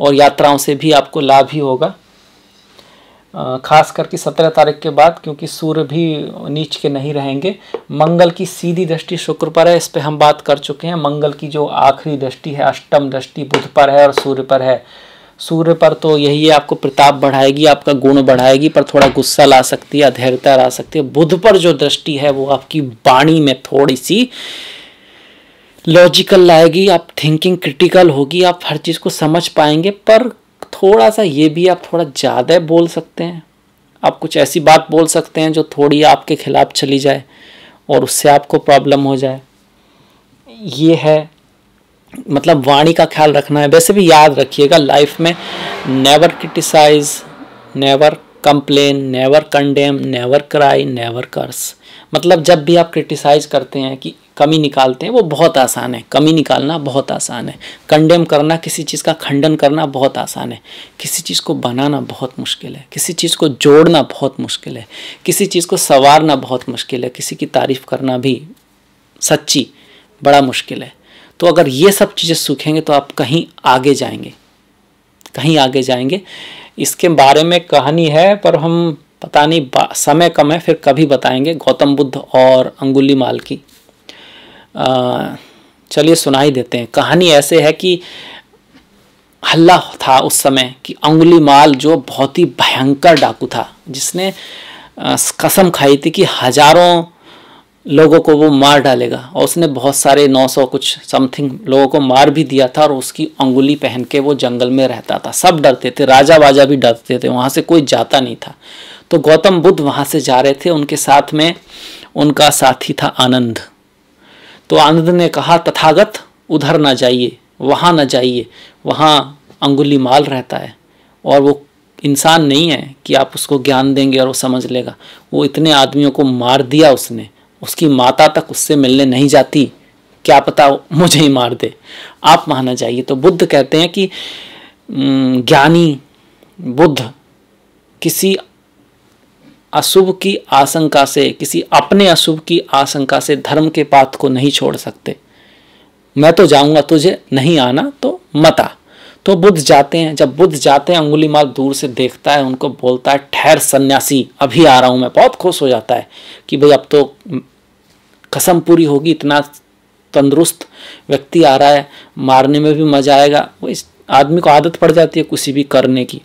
[SPEAKER 1] और यात्राओं से भी आपको लाभ ही होगा खास करके सत्रह तारीख के बाद क्योंकि सूर्य भी नीच के नहीं रहेंगे मंगल की सीधी दृष्टि शुक्र पर है इस पर हम बात कर चुके हैं मंगल की जो आखिरी दृष्टि है अष्टम दृष्टि बुध पर है और सूर्य पर है सूर्य पर तो यही है आपको प्रताप बढ़ाएगी आपका गुण बढ़ाएगी पर थोड़ा गुस्सा ला सकती है अधैर्यता ला सकती है बुध पर जो दृष्टि है वो आपकी वाणी में थोड़ी सी लॉजिकल लाएगी आप थिंकिंग क्रिटिकल होगी आप हर चीज़ को समझ पाएंगे पर थोड़ा सा ये भी आप थोड़ा ज़्यादा बोल सकते हैं आप कुछ ऐसी बात बोल सकते हैं जो थोड़ी आपके खिलाफ चली जाए और उससे आपको प्रॉब्लम हो जाए ये है मतलब वाणी का ख्याल रखना है वैसे भी याद रखिएगा लाइफ में never criticise never complain never condemn never cry never curse मतलब जब भी आप क्रिटिसाइज करते हैं कि कमी निकालते हैं वो बहुत आसान है कमी निकालना बहुत आसान है कंडेम करना किसी चीज़ का खंडन करना बहुत आसान है किसी चीज़ को बनाना बहुत मुश्किल है किसी चीज़ को जोड़ना बहुत मुश्किल है किसी चीज़ को संवारना बहुत मुश्किल है किसी की तारीफ़ करना भी सच्ची बड़ा मुश्किल है तो अगर ये सब चीज़ें सूखेंगे तो आप कहीं आगे जाएंगे कहीं आगे जाएंगे इसके बारे में कहानी है पर हम पता नहीं समय कम है फिर कभी बताएंगे गौतम बुद्ध और अंगुली माल की चलिए सुनाई देते हैं कहानी ऐसे है कि हल्ला था उस समय कि अंगुली माल जो बहुत ही भयंकर डाकू था जिसने कसम खाई थी कि हजारों लोगों को वो मार डालेगा और उसने बहुत सारे 900 कुछ समथिंग लोगों को मार भी दिया था और उसकी अंगुली पहन के वो जंगल में रहता था सब डरते थे राजा वाजा भी डरते थे वहाँ से कोई जाता नहीं था तो गौतम बुद्ध वहाँ से जा रहे थे उनके साथ में उनका साथी था आनंद तो आनंद ने कहा तथागत उधर ना जाइए वहाँ ना जाइए वहाँ अंगुली माल रहता है और वो इंसान नहीं है कि आप उसको ज्ञान देंगे और वो समझ लेगा वो इतने आदमियों को मार दिया उसने उसकी माता तक उससे मिलने नहीं जाती क्या पता मुझे ही मार दे आप माना चाहिए तो बुद्ध कहते हैं कि ज्ञानी बुद्ध किसी अशुभ की आशंका से किसी अपने अशुभ की आशंका से धर्म के पाथ को नहीं छोड़ सकते मैं तो जाऊंगा तुझे नहीं आना तो मता तो बुद्ध जाते हैं जब बुद्ध जाते हैं अंगुली माल दूर से देखता है उनको बोलता है ठहर सन्यासी अभी आ रहा हूं मैं बहुत खुश हो जाता है कि भाई अब तो कसम पूरी होगी इतना तंदुरुस्त व्यक्ति आ रहा है मारने में भी मजा आएगा वो इस आदमी को आदत पड़ जाती है कुछ भी करने की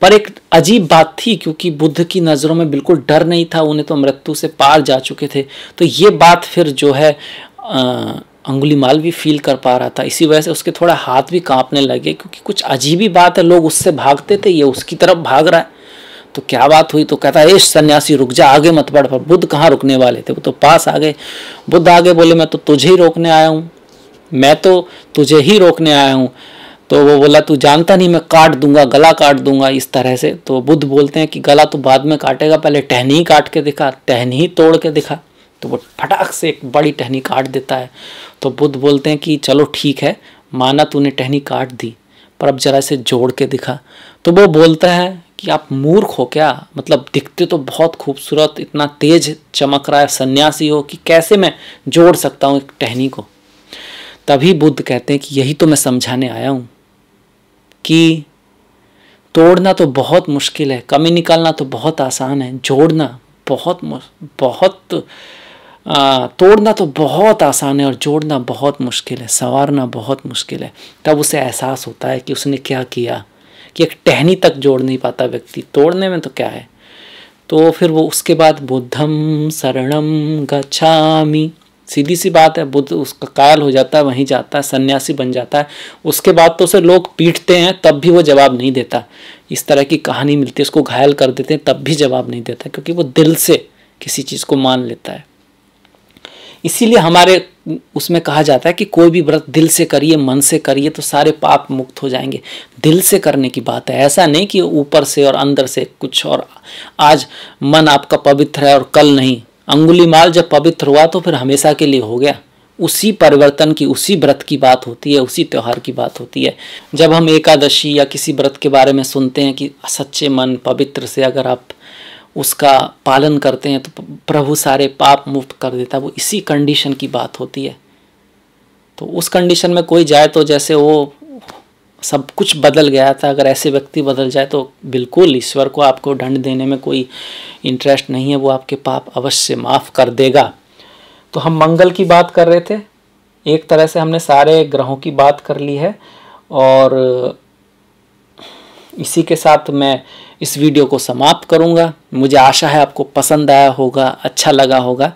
[SPEAKER 1] पर एक अजीब बात थी क्योंकि बुद्ध की नज़रों में बिल्कुल डर नहीं था उन्हें तो मृत्यु से पार जा चुके थे तो ये बात फिर जो है आ, अंगुलीमाल भी फील कर पा रहा था इसी वजह से उसके थोड़ा हाथ भी कांपने लगे क्योंकि कुछ अजीब ही बात है लोग उससे भागते थे ये उसकी तरफ भाग रहा है तो क्या बात हुई तो कहता है सन्यासी रुक जा आगे मत बढ़ पर बुद्ध कहाँ रुकने वाले थे वो तो पास आ गए बुद्ध आगे बोले मैं तो तुझे ही रोकने आया हूँ मैं तो तुझे ही रोकने आया हूँ तो वो बोला तू जानता नहीं मैं काट दूंगा गला काट दूंगा इस तरह से तो बुद्ध बोलते हैं कि गला तो बाद में काटेगा पहले टहनी काट के दिखा टहनी तोड़ के दिखा तो वो फटाक से एक बड़ी टहनी काट देता है तो बुद्ध बोलते हैं कि चलो ठीक है माना तूने टहनी काट दी पर अब जरा से जोड़ के दिखा तो वो बोलता है कि आप मूर्ख हो क्या मतलब दिखते तो बहुत खूबसूरत इतना तेज चमक रहा है सन्यासी हो कि कैसे मैं जोड़ सकता हूँ एक टहनी को तभी बुद्ध कहते हैं कि यही तो मैं समझाने आया हूँ कि तोड़ना तो बहुत मुश्किल है कमी निकालना तो बहुत आसान है जोड़ना बहुत बहुत आ, तोड़ना तो बहुत आसान है और जोड़ना बहुत मुश्किल है संवारना बहुत मुश्किल है तब उसे एहसास होता है कि उसने क्या किया कि एक टहनी तक जोड़ नहीं पाता व्यक्ति तोड़ने में तो क्या है तो फिर वो उसके बाद बुद्धम शरणम गच्छामी सीधी सी बात है बुद्ध उसका कायल हो जाता है वहीं जाता है सन्यासी बन जाता है उसके बाद तो उसे लोग पीटते हैं तब भी वो जवाब नहीं देता इस तरह की कहानी मिलती है उसको घायल कर देते हैं तब भी जवाब नहीं देता क्योंकि वो दिल से किसी चीज़ को मान लेता है इसीलिए हमारे उसमें कहा जाता है कि कोई भी व्रत दिल से करिए मन से करिए तो सारे पाप मुक्त हो जाएंगे दिल से करने की बात है ऐसा नहीं कि ऊपर से और अंदर से कुछ और आज मन आपका पवित्र है और कल नहीं अंगुली माल जब पवित्र हुआ तो फिर हमेशा के लिए हो गया उसी परिवर्तन की उसी व्रत की बात होती है उसी त्यौहार की बात होती है जब हम एकादशी या किसी व्रत के बारे में सुनते हैं कि सच्चे मन पवित्र से अगर आप उसका पालन करते हैं तो प्रभु सारे पाप मुक्त कर देता है वो इसी कंडीशन की बात होती है तो उस कंडीशन में कोई जाए तो जैसे वो सब कुछ बदल गया था अगर ऐसे व्यक्ति बदल जाए तो बिल्कुल ईश्वर को आपको दंड देने में कोई इंटरेस्ट नहीं है वो आपके पाप अवश्य माफ़ कर देगा तो हम मंगल की बात कर रहे थे एक तरह से हमने सारे ग्रहों की बात कर ली है और इसी के साथ मैं इस वीडियो को समाप्त करूँगा मुझे आशा है आपको पसंद आया होगा अच्छा लगा होगा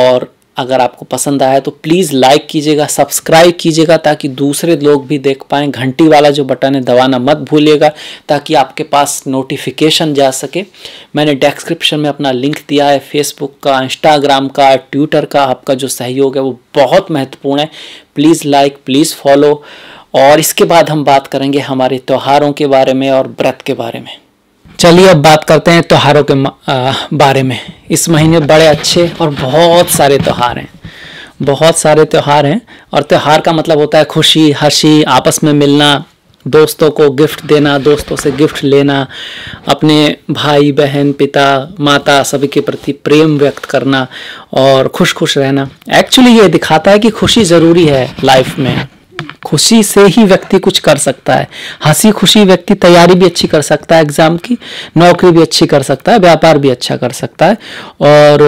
[SPEAKER 1] और अगर आपको पसंद आया तो प्लीज़ लाइक कीजिएगा सब्सक्राइब कीजिएगा ताकि दूसरे लोग भी देख पाएँ घंटी वाला जो बटन है दबाना मत भूलिएगा ताकि आपके पास नोटिफिकेशन जा सके मैंने डिस्क्रिप्शन में अपना लिंक दिया है फेसबुक का इंस्टाग्राम का ट्विटर का आपका जो सहयोग है वो बहुत महत्वपूर्ण है प्लीज़ लाइक प्लीज़ फॉलो और इसके बाद हम बात करेंगे हमारे त्यौहारों के बारे में और व्रत के बारे में चलिए अब बात करते हैं त्योहारों के बारे में इस महीने बड़े अच्छे और बहुत सारे त्यौहार हैं बहुत सारे त्यौहार हैं और त्यौहार का मतलब होता है खुशी हंसी आपस में मिलना दोस्तों को गिफ्ट देना दोस्तों से गिफ्ट लेना अपने भाई बहन पिता माता सभी के प्रति प्रेम व्यक्त करना और खुश खुश रहना एक्चुअली ये दिखाता है कि खुशी ज़रूरी है लाइफ में खुशी से ही व्यक्ति कुछ कर सकता है हंसी खुशी व्यक्ति तैयारी भी अच्छी कर सकता है एग्ज़ाम की नौकरी भी अच्छी कर सकता है व्यापार भी अच्छा कर सकता है और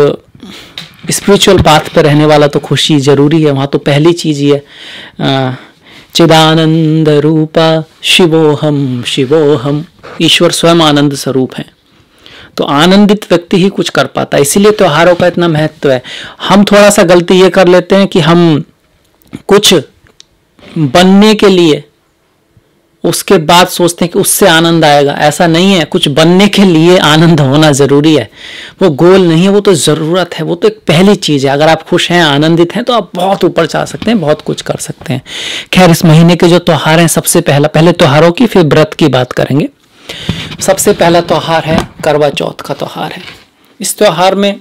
[SPEAKER 1] स्पिरिचुअल पाथ पर रहने वाला तो खुशी जरूरी है वहां तो पहली चीज़ ही है चिदानंद रूपा शिवोहम शिवोहम ईश्वर स्वयं आनंद स्वरूप है तो आनंदित व्यक्ति ही कुछ कर पाता है इसीलिए त्योहारों का इतना महत्व है हम थोड़ा सा गलती ये कर लेते हैं कि हम कुछ बनने के लिए उसके बाद सोचते हैं कि उससे आनंद आएगा ऐसा नहीं है कुछ बनने के लिए आनंद होना ज़रूरी है वो गोल नहीं है वो तो ज़रूरत है वो तो एक पहली चीज़ है अगर आप खुश हैं आनंदित हैं तो आप बहुत ऊपर जा सकते हैं बहुत कुछ कर सकते हैं खैर इस महीने के जो त्यौहार हैं सबसे पहला पहले त्यौहारों की फिर व्रत की बात करेंगे सबसे पहला त्यौहार है करवा चौथ का त्यौहार है इस त्यौहार में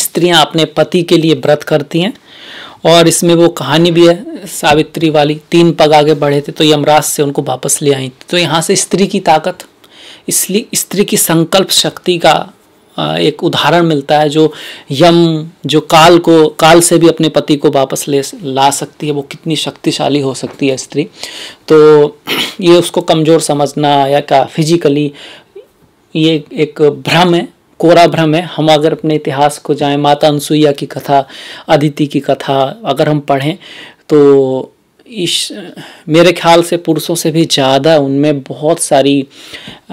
[SPEAKER 1] स्त्रियां अपने पति के लिए व्रत करती हैं और इसमें वो कहानी भी है सावित्री वाली तीन पग आगे बढ़े थे तो यमराज से उनको वापस ले आई तो यहाँ से स्त्री की ताकत इसलिए स्त्री की संकल्प शक्ति का एक उदाहरण मिलता है जो यम जो काल को काल से भी अपने पति को वापस ले ला सकती है वो कितनी शक्तिशाली हो सकती है स्त्री तो ये उसको कमज़ोर समझना या क्या फिजिकली ये एक भ्रम है कोरा भ्रम है हम अगर अपने इतिहास को जाएं माता अनुसुईया की कथा अदिति की कथा अगर हम पढ़ें तो इस मेरे ख्याल से पुरुषों से भी ज़्यादा उनमें बहुत सारी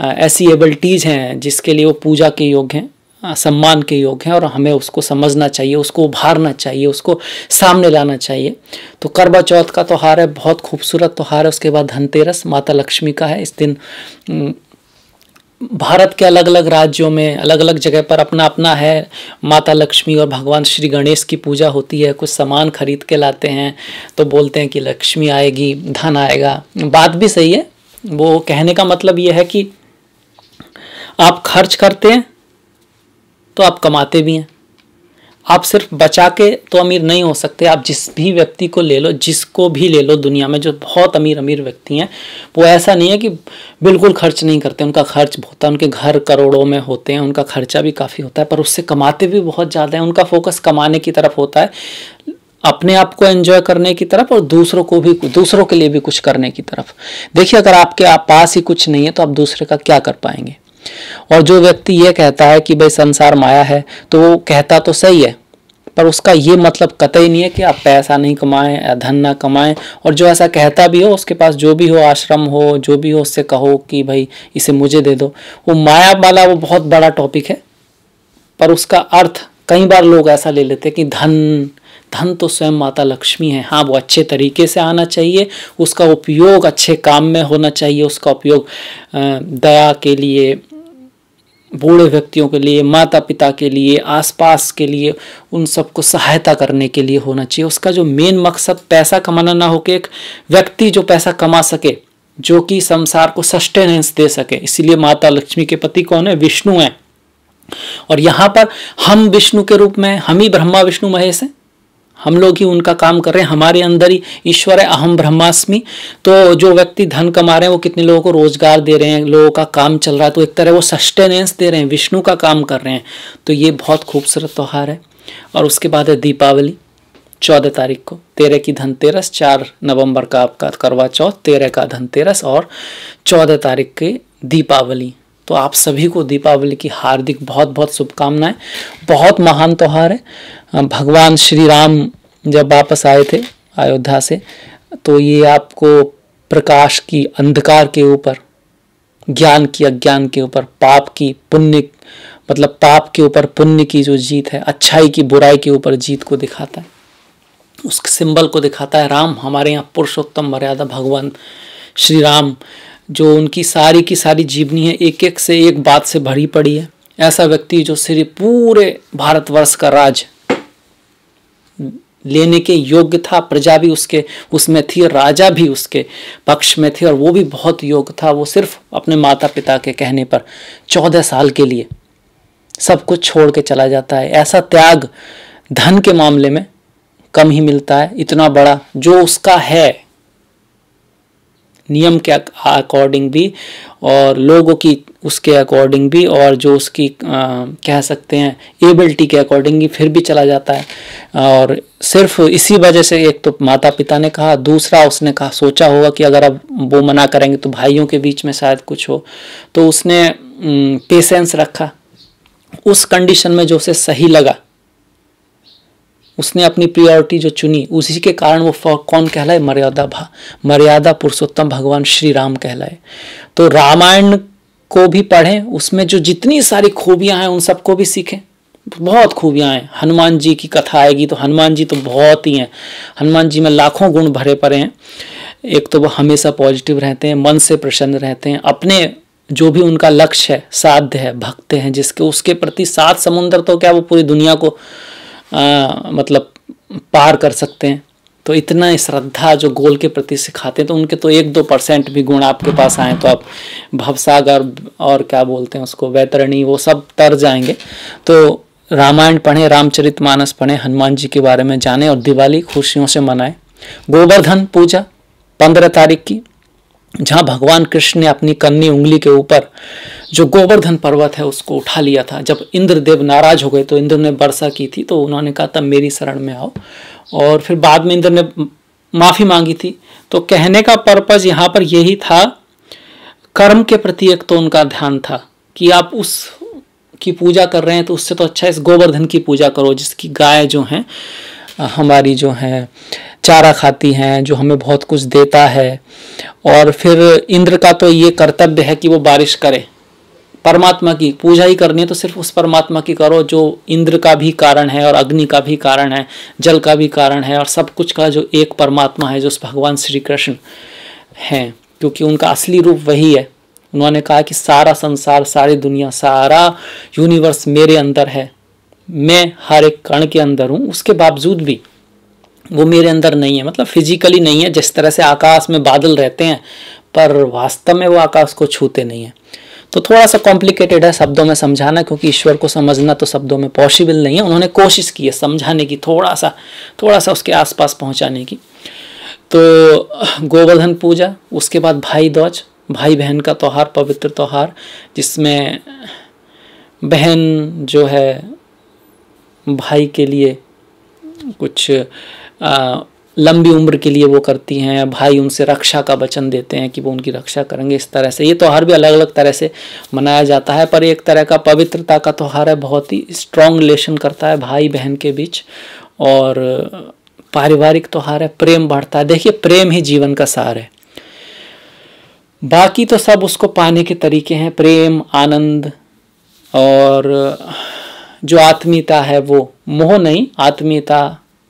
[SPEAKER 1] ऐसी एबिलिटीज हैं जिसके लिए वो पूजा के योग हैं सम्मान के योग हैं और हमें उसको समझना चाहिए उसको उभारना चाहिए उसको सामने लाना चाहिए तो करवा चौथ का त्यौहार है बहुत खूबसूरत त्यौहार है उसके बाद धनतेरस माता लक्ष्मी का है इस दिन भारत के अलग अलग राज्यों में अलग अलग जगह पर अपना अपना है माता लक्ष्मी और भगवान श्री गणेश की पूजा होती है कुछ सामान खरीद के लाते हैं तो बोलते हैं कि लक्ष्मी आएगी धन आएगा बात भी सही है वो कहने का मतलब ये है कि आप खर्च करते हैं तो आप कमाते भी हैं आप सिर्फ बचा के तो अमीर नहीं हो सकते आप जिस भी व्यक्ति को ले लो जिसको भी ले लो दुनिया में जो बहुत अमीर अमीर व्यक्ति हैं वो ऐसा नहीं है कि बिल्कुल खर्च नहीं करते उनका खर्च होता है उनके घर करोड़ों में होते हैं उनका खर्चा भी काफ़ी होता है पर उससे कमाते भी बहुत ज़्यादा है उनका फोकस कमाने की तरफ होता है अपने आप को एंजॉय करने की तरफ और दूसरों को भी दूसरों के लिए भी कुछ करने की तरफ देखिए अगर आपके आप पास ही कुछ नहीं है तो आप दूसरे का क्या कर पाएंगे और जो व्यक्ति ये कहता है कि भाई संसार माया है तो वो कहता तो सही है पर उसका ये मतलब कतई नहीं है कि आप पैसा नहीं कमाएं या धन ना कमाएं और जो ऐसा कहता भी हो उसके पास जो भी हो आश्रम हो जो भी हो उससे कहो कि भाई इसे मुझे दे दो वो माया वाला वो बहुत बड़ा टॉपिक है पर उसका अर्थ कई बार लोग ऐसा ले लेते हैं कि धन धन तो स्वयं माता लक्ष्मी है हाँ वो अच्छे तरीके से आना चाहिए उसका उपयोग अच्छे काम में होना चाहिए उसका उपयोग दया के लिए बूढ़े व्यक्तियों के लिए माता पिता के लिए आसपास के लिए उन सबको सहायता करने के लिए होना चाहिए उसका जो मेन मकसद पैसा कमाना ना हो के एक व्यक्ति जो पैसा कमा सके जो कि संसार को सस्टेनेंस दे सके इसीलिए माता लक्ष्मी के पति कौन है विष्णु हैं और यहाँ पर हम विष्णु के रूप में हम ही ब्रह्मा विष्णु महेश हैं हम लोग ही उनका काम कर रहे हैं हमारे अंदर ही ईश्वर है अहम ब्रह्मास्मि तो जो व्यक्ति धन कमा रहे हैं वो कितने लोगों को रोजगार दे रहे हैं लोगों का काम चल रहा है तो एक तरह वो सस्टेनेंस दे रहे हैं विष्णु का काम कर रहे हैं तो ये बहुत खूबसूरत त्यौहार है और उसके बाद है दीपावली चौदह तारीख को तेरह की धनतेरस चार नवंबर का आपका करवा चौथ तेरह का धनतेरस और चौदह तारीख की दीपावली तो आप सभी को दीपावली की हार्दिक बहुत बहुत शुभकामनाएं बहुत महान त्यौहार है भगवान श्री राम जब वापस आए थे अयोध्या से तो ये आपको प्रकाश की अंधकार के ऊपर ज्ञान की अज्ञान के ऊपर पाप की पुण्य मतलब पाप के ऊपर पुण्य की जो जीत है अच्छाई की बुराई के ऊपर जीत को दिखाता है उस सिंबल को दिखाता है राम हमारे यहाँ पुरुषोत्तम मर्यादा भगवान श्री राम जो उनकी सारी की सारी जीवनी है एक एक से एक बात से भरी पड़ी है ऐसा व्यक्ति जो सिर्फ पूरे भारतवर्ष का राज लेने के योग्य था प्रजा भी उसके उसमें थी राजा भी उसके पक्ष में थे और वो भी बहुत योग्य था वो सिर्फ अपने माता पिता के कहने पर चौदह साल के लिए सब कुछ छोड़ के चला जाता है ऐसा त्याग धन के मामले में कम ही मिलता है इतना बड़ा जो उसका है नियम के अकॉर्डिंग भी और लोगों की उसके अकॉर्डिंग भी और जो उसकी आ, कह सकते हैं एबिलिटी के अकॉर्डिंग भी फिर भी चला जाता है और सिर्फ इसी वजह से एक तो माता पिता ने कहा दूसरा उसने कहा सोचा होगा कि अगर अब वो मना करेंगे तो भाइयों के बीच में शायद कुछ हो तो उसने पेशेंस रखा उस कंडीशन में जो उसे सही लगा उसने अपनी प्रियोरिटी जो चुनी उसी के कारण वो कौन कहलाए मर्यादा भा मर्यादा पुरुषोत्तम भगवान श्री राम कहलाए तो रामायण को भी पढ़ें उसमें जो जितनी सारी खूबियां हैं उन सबको भी सीखें बहुत खूबियाँ हैं हनुमान जी की कथा आएगी तो हनुमान जी तो बहुत ही हैं हनुमान जी में लाखों गुण भरे पड़े हैं एक तो वो हमेशा पॉजिटिव रहते हैं मन से प्रसन्न रहते हैं अपने जो भी उनका लक्ष्य है साध्य है भक्त हैं जिसके उसके प्रति सात समुंदर तो क्या वो पूरी दुनिया को आ, मतलब पार कर सकते हैं तो इतना श्रद्धा जो गोल के प्रति सिखाते हैं तो उनके तो एक दो परसेंट भी गुण आपके पास आए तो आप भवसागर और क्या बोलते हैं उसको वैतरणी वो सब तर जाएंगे तो रामायण पढ़ें रामचरित मानस पढ़ें हनुमान जी के बारे में जानें और दिवाली खुशियों से मनाएं गोवर्धन पूजा पंद्रह तारीख की जहाँ भगवान कृष्ण ने अपनी कन्नी उंगली के ऊपर जो गोवर्धन पर्वत है उसको उठा लिया था जब इंद्रदेव नाराज हो गए तो इंद्र ने वर्षा की थी तो उन्होंने कहा तब मेरी शरण में आओ और फिर बाद में इंद्र ने माफ़ी मांगी थी तो कहने का पर्पज़ यहाँ पर यही था कर्म के प्रति एक तो उनका ध्यान था कि आप उस की पूजा कर रहे हैं तो उससे तो अच्छा इस गोवर्धन की पूजा करो जिसकी गाय जो हैं हमारी जो हैं चारा खाती हैं जो हमें बहुत कुछ देता है और फिर इंद्र का तो ये कर्तव्य है कि वो बारिश करे परमात्मा की पूजा ही करनी है तो सिर्फ उस परमात्मा की करो जो इंद्र का भी कारण है और अग्नि का भी कारण है जल का भी कारण है और सब कुछ का जो एक परमात्मा है जो उस भगवान श्री कृष्ण हैं क्योंकि उनका असली रूप वही है उन्होंने कहा कि सारा संसार सारी दुनिया सारा यूनिवर्स मेरे अंदर है मैं हर एक कण के अंदर हूँ उसके बावजूद भी वो मेरे अंदर नहीं है मतलब फिजिकली नहीं है जिस तरह से आकाश में बादल रहते हैं पर वास्तव में वो आकाश को छूते नहीं हैं तो थोड़ा सा कॉम्प्लिकेटेड है शब्दों में समझाना क्योंकि ईश्वर को समझना तो शब्दों में पॉसिबल नहीं है उन्होंने कोशिश की है समझाने की थोड़ा सा थोड़ा सा उसके आसपास पहुंचाने की तो गोवर्धन पूजा उसके बाद भाई दौज भाई बहन का त्यौहार पवित्र त्यौहार जिसमें बहन जो है भाई के लिए कुछ लंबी उम्र के लिए वो करती हैं भाई उनसे रक्षा का वचन देते हैं कि वो उनकी रक्षा करेंगे इस तरह से ये त्यौहार भी अलग अलग तरह से मनाया जाता है पर एक तरह का पवित्रता का त्यौहार है बहुत ही स्ट्रॉन्ग रिलेशन करता है भाई बहन के बीच और पारिवारिक त्यौहार है प्रेम बढ़ता है देखिए प्रेम ही जीवन का सार है बाकी तो सब उसको पाने के तरीके हैं प्रेम आनंद और जो आत्मीयता है वो मोह नहीं आत्मीयता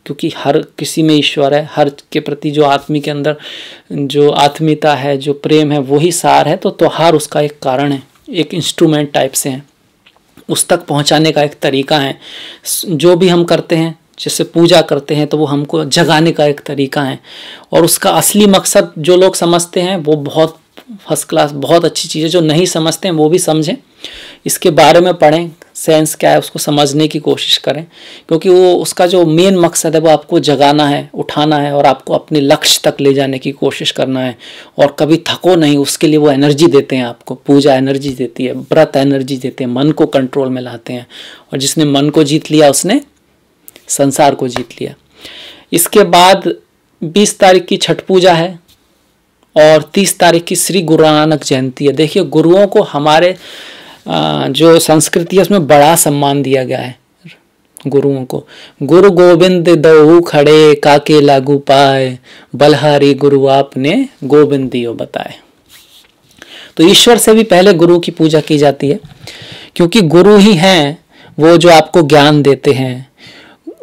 [SPEAKER 1] क्योंकि हर किसी में ईश्वर है हर के प्रति जो आत्मी के अंदर जो आत्मीयता है जो प्रेम है वही सार है तो त्यौहार उसका एक कारण है एक इंस्ट्रूमेंट टाइप से है उस तक पहुंचाने का एक तरीका है जो भी हम करते हैं जैसे पूजा करते हैं तो वो हमको जगाने का एक तरीका है और उसका असली मकसद जो लोग समझते हैं वो बहुत फर्स्ट क्लास बहुत अच्छी चीज़ है जो नहीं समझते हैं वो भी समझें इसके बारे में पढ़ें सेंस क्या है उसको समझने की कोशिश करें क्योंकि वो उसका जो मेन मकसद है वो आपको जगाना है उठाना है और आपको अपने लक्ष्य तक ले जाने की कोशिश करना है और कभी थको नहीं उसके लिए वो एनर्जी देते हैं आपको पूजा एनर्जी देती है व्रत एनर्जी देते हैं मन को कंट्रोल में लाते हैं और जिसने मन को जीत लिया उसने संसार को जीत लिया इसके बाद बीस तारीख की छठ पूजा है और 30 तारीख की श्री गुरु नानक जयंती है देखिए गुरुओं को हमारे जो संस्कृति है उसमें बड़ा सम्मान दिया गया है गुरुओं को गुरु गोविंद दऊ खड़े काके लागू पाए बलहारी गुरु आपने गोविंद दियो बताए तो ईश्वर से भी पहले गुरु की पूजा की जाती है क्योंकि गुरु ही हैं वो जो आपको ज्ञान देते हैं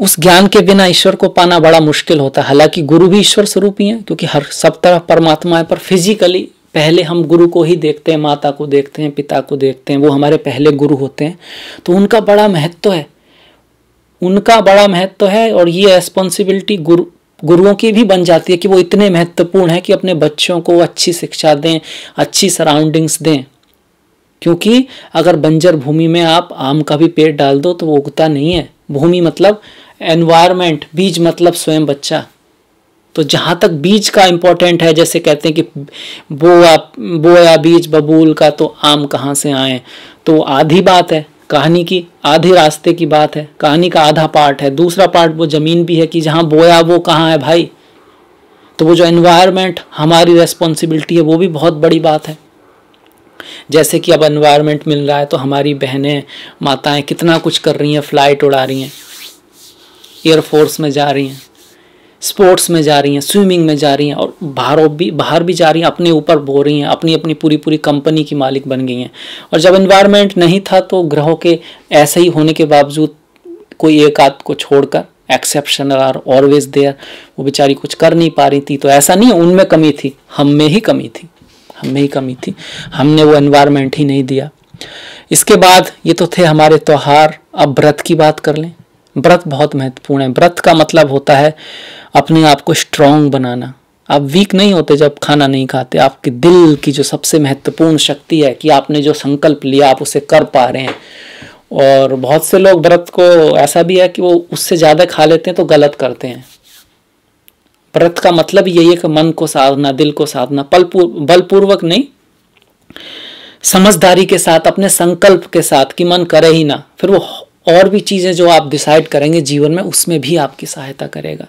[SPEAKER 1] उस ज्ञान के बिना ईश्वर को पाना बड़ा मुश्किल होता है हालांकि गुरु भी ईश्वर स्वरूप ही हैं क्योंकि हर सब तरह परमात्मा है पर फिजिकली पहले हम गुरु को ही देखते हैं माता को देखते हैं पिता को देखते हैं वो हमारे पहले गुरु होते हैं तो उनका बड़ा महत्व है उनका बड़ा महत्व है और ये रेस्पॉन्सिबिलिटी गुरु गुरुओं की भी बन जाती है कि वो इतने महत्वपूर्ण है कि अपने बच्चों को अच्छी शिक्षा दें अच्छी सराउंडिंग्स दें क्योंकि अगर बंजर भूमि में आप आम का भी पेड़ डाल दो तो वो उगता नहीं है भूमि मतलब एनवायरमेंट बीज मतलब स्वयं बच्चा तो जहाँ तक बीज का इम्पोर्टेंट है जैसे कहते हैं कि बोया बोया बीज बबूल का तो आम कहाँ से आए तो आधी बात है कहानी की आधे रास्ते की बात है कहानी का आधा पार्ट है दूसरा पार्ट वो ज़मीन भी है कि जहाँ बोया वो कहाँ है भाई तो वो जो एनवायरमेंट हमारी रेस्पॉन्सिबिलिटी है वो भी बहुत बड़ी बात है जैसे कि अब एनवायरमेंट मिल रहा है तो हमारी बहनें माताएं कितना कुछ कर रही हैं फ्लाइट उड़ा रही हैं एयरफोर्स में जा रही हैं स्पोर्ट्स में जा रही हैं स्विमिंग में जा रही हैं और बाहरों भी बाहर भी जा रही हैं अपने ऊपर बो रही हैं अपनी अपनी पूरी पूरी कंपनी की मालिक बन गई हैं और जब इन्वायरमेंट नहीं था तो ग्रहों के ऐसे ही होने के बावजूद कोई एक आध को छोड़कर एक्सेप्शनल आर ऑलवेज देयर वो बेचारी कुछ कर नहीं पा रही थी तो ऐसा नहीं उनमें कमी थी हम में ही कमी थी हम में ही कमी थी हमने वो एनवायरमेंट ही नहीं दिया इसके बाद ये तो थे हमारे त्यौहार अब व्रत की बात कर लें व्रत बहुत महत्वपूर्ण है व्रत का मतलब होता है अपने आप को स्ट्रांग बनाना आप वीक नहीं होते जब खाना नहीं खाते आपके दिल की जो सबसे महत्वपूर्ण शक्ति है कि आपने जो संकल्प लिया आप उसे कर पा रहे हैं और बहुत से लोग व्रत को ऐसा भी है कि वो उससे ज़्यादा खा लेते हैं तो गलत करते हैं व्रत का मतलब यही है कि मन को साधना दिल को साधना बलपूर्वक नहीं समझदारी के साथ अपने संकल्प के साथ कि मन करे ही ना फिर वो और भी चीज़ें जो आप डिसाइड करेंगे जीवन में उसमें भी आपकी सहायता करेगा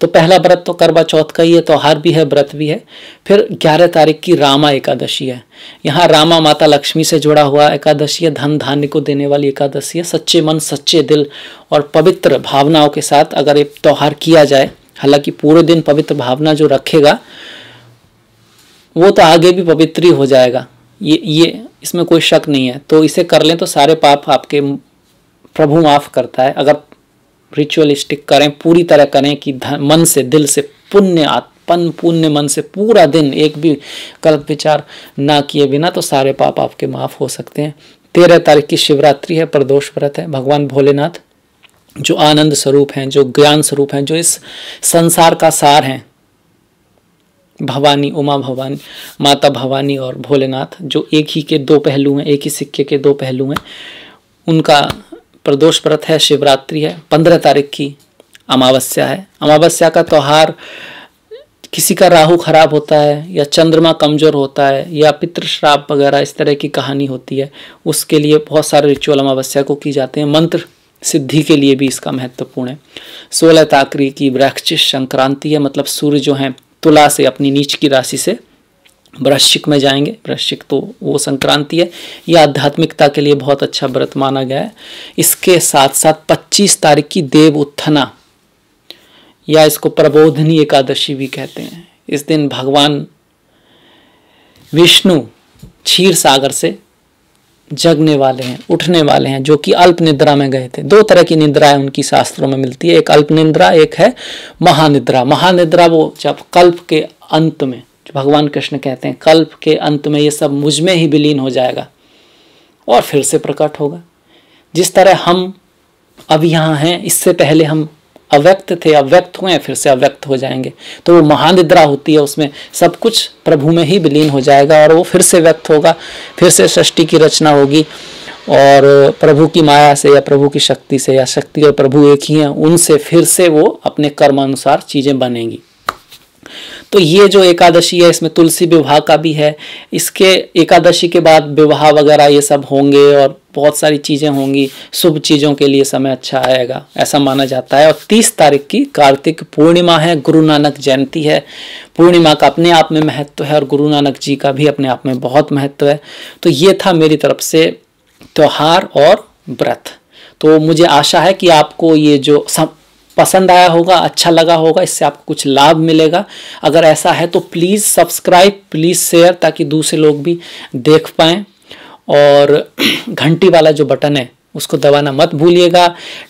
[SPEAKER 1] तो पहला व्रत तो करवा चौथ का ही है त्यौहार तो भी है व्रत भी है फिर ग्यारह तारीख की रामा एकादशी है यहाँ रामा माता लक्ष्मी से जुड़ा हुआ एकादशी है धन धान्य को देने वाली एकादशी है सच्चे मन सच्चे दिल और पवित्र भावनाओं के साथ अगर ये त्यौहार किया जाए हालांकि पूरे दिन पवित्र भावना जो रखेगा वो तो आगे भी पवित्र ही हो जाएगा ये ये इसमें कोई शक नहीं है तो इसे कर लें तो सारे पाप आपके प्रभु माफ़ करता है अगर रिचुअलिस्टिक करें पूरी तरह करें कि मन से दिल से पुण्य पन पुण्य मन से पूरा दिन एक भी गलत विचार ना किए बिना तो सारे पाप आपके माफ़ हो सकते हैं तेरह तारीख की शिवरात्रि है प्रदोष व्रत है भगवान भोलेनाथ जो आनंद स्वरूप हैं जो ज्ञान स्वरूप हैं जो इस संसार का सार हैं भवानी उमा भवानी माता भवानी और भोलेनाथ जो एक ही के दो पहलू हैं एक ही सिक्के के दो पहलू हैं उनका प्रदोष व्रत है शिवरात्रि है पंद्रह तारीख की अमावस्या है अमावस्या का त्यौहार किसी का राहु खराब होता है या चंद्रमा कमज़ोर होता है या पितृश्राप वगैरह इस तरह की कहानी होती है उसके लिए बहुत सारे रिचुअल अमावस्या को की जाते हैं मंत्र सिद्धि के लिए भी इसका महत्वपूर्ण है सोलह ताकरी की वृक्ष संक्रांति है मतलब सूर्य जो है तुला से अपनी नीच की राशि से वृश्चिक में जाएंगे वृश्चिक तो वो संक्रांति है यह आध्यात्मिकता के लिए बहुत अच्छा व्रत माना गया है इसके साथ साथ 25 तारीख की देव उत्थना या इसको प्रबोधनी एकादशी भी कहते हैं इस दिन भगवान विष्णु क्षीर सागर से जगने वाले हैं उठने वाले हैं जो कि अल्प निद्रा में गए थे दो तरह की निद्राएं उनकी शास्त्रों में मिलती है एक अल्प निद्रा एक है महानिद्रा महानिद्रा वो जब कल्प के अंत में भगवान कृष्ण कहते हैं कल्प के अंत में ये सब मुझ में ही विलीन हो जाएगा और फिर से प्रकट होगा जिस तरह हम अब यहाँ हैं इससे पहले हम अव्यक्त थे अव्यक्त हुए फिर से अव्यक्त हो जाएंगे तो वो महानिद्रा होती है उसमें सब कुछ प्रभु में ही विलीन हो जाएगा और वो फिर से व्यक्त होगा फिर से सृष्टि की रचना होगी और प्रभु की माया से या प्रभु की शक्ति से या शक्ति और प्रभु एक ही हैं उनसे फिर से वो अपने कर्मानुसार चीज़ें बनेंगी तो ये जो एकादशी है इसमें तुलसी विवाह का भी है इसके एकादशी के बाद विवाह वगैरह ये सब होंगे और बहुत सारी चीज़ें होंगी शुभ चीज़ों के लिए समय अच्छा आएगा ऐसा माना जाता है और 30 तारीख की कार्तिक पूर्णिमा है गुरु नानक जयंती है पूर्णिमा का अपने आप में महत्व है और गुरु नानक जी का भी अपने आप में बहुत महत्व है तो ये था मेरी तरफ से त्यौहार और व्रत तो मुझे आशा है कि आपको ये जो सब पसंद आया होगा अच्छा लगा होगा इससे आपको कुछ लाभ मिलेगा अगर ऐसा है तो प्लीज़ सब्सक्राइब प्लीज़ शेयर ताकि दूसरे लोग भी देख पाएँ और घंटी वाला जो बटन है उसको दबाना मत भूलिएगा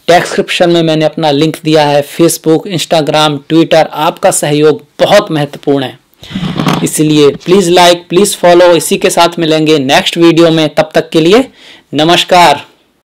[SPEAKER 1] डेस्क्रिप्शन में मैंने अपना लिंक दिया है फेसबुक इंस्टाग्राम ट्विटर आपका सहयोग बहुत महत्वपूर्ण है इसलिए प्लीज़ लाइक प्लीज़ फॉलो इसी के साथ मिलेंगे नेक्स्ट वीडियो में तब तक के लिए नमस्कार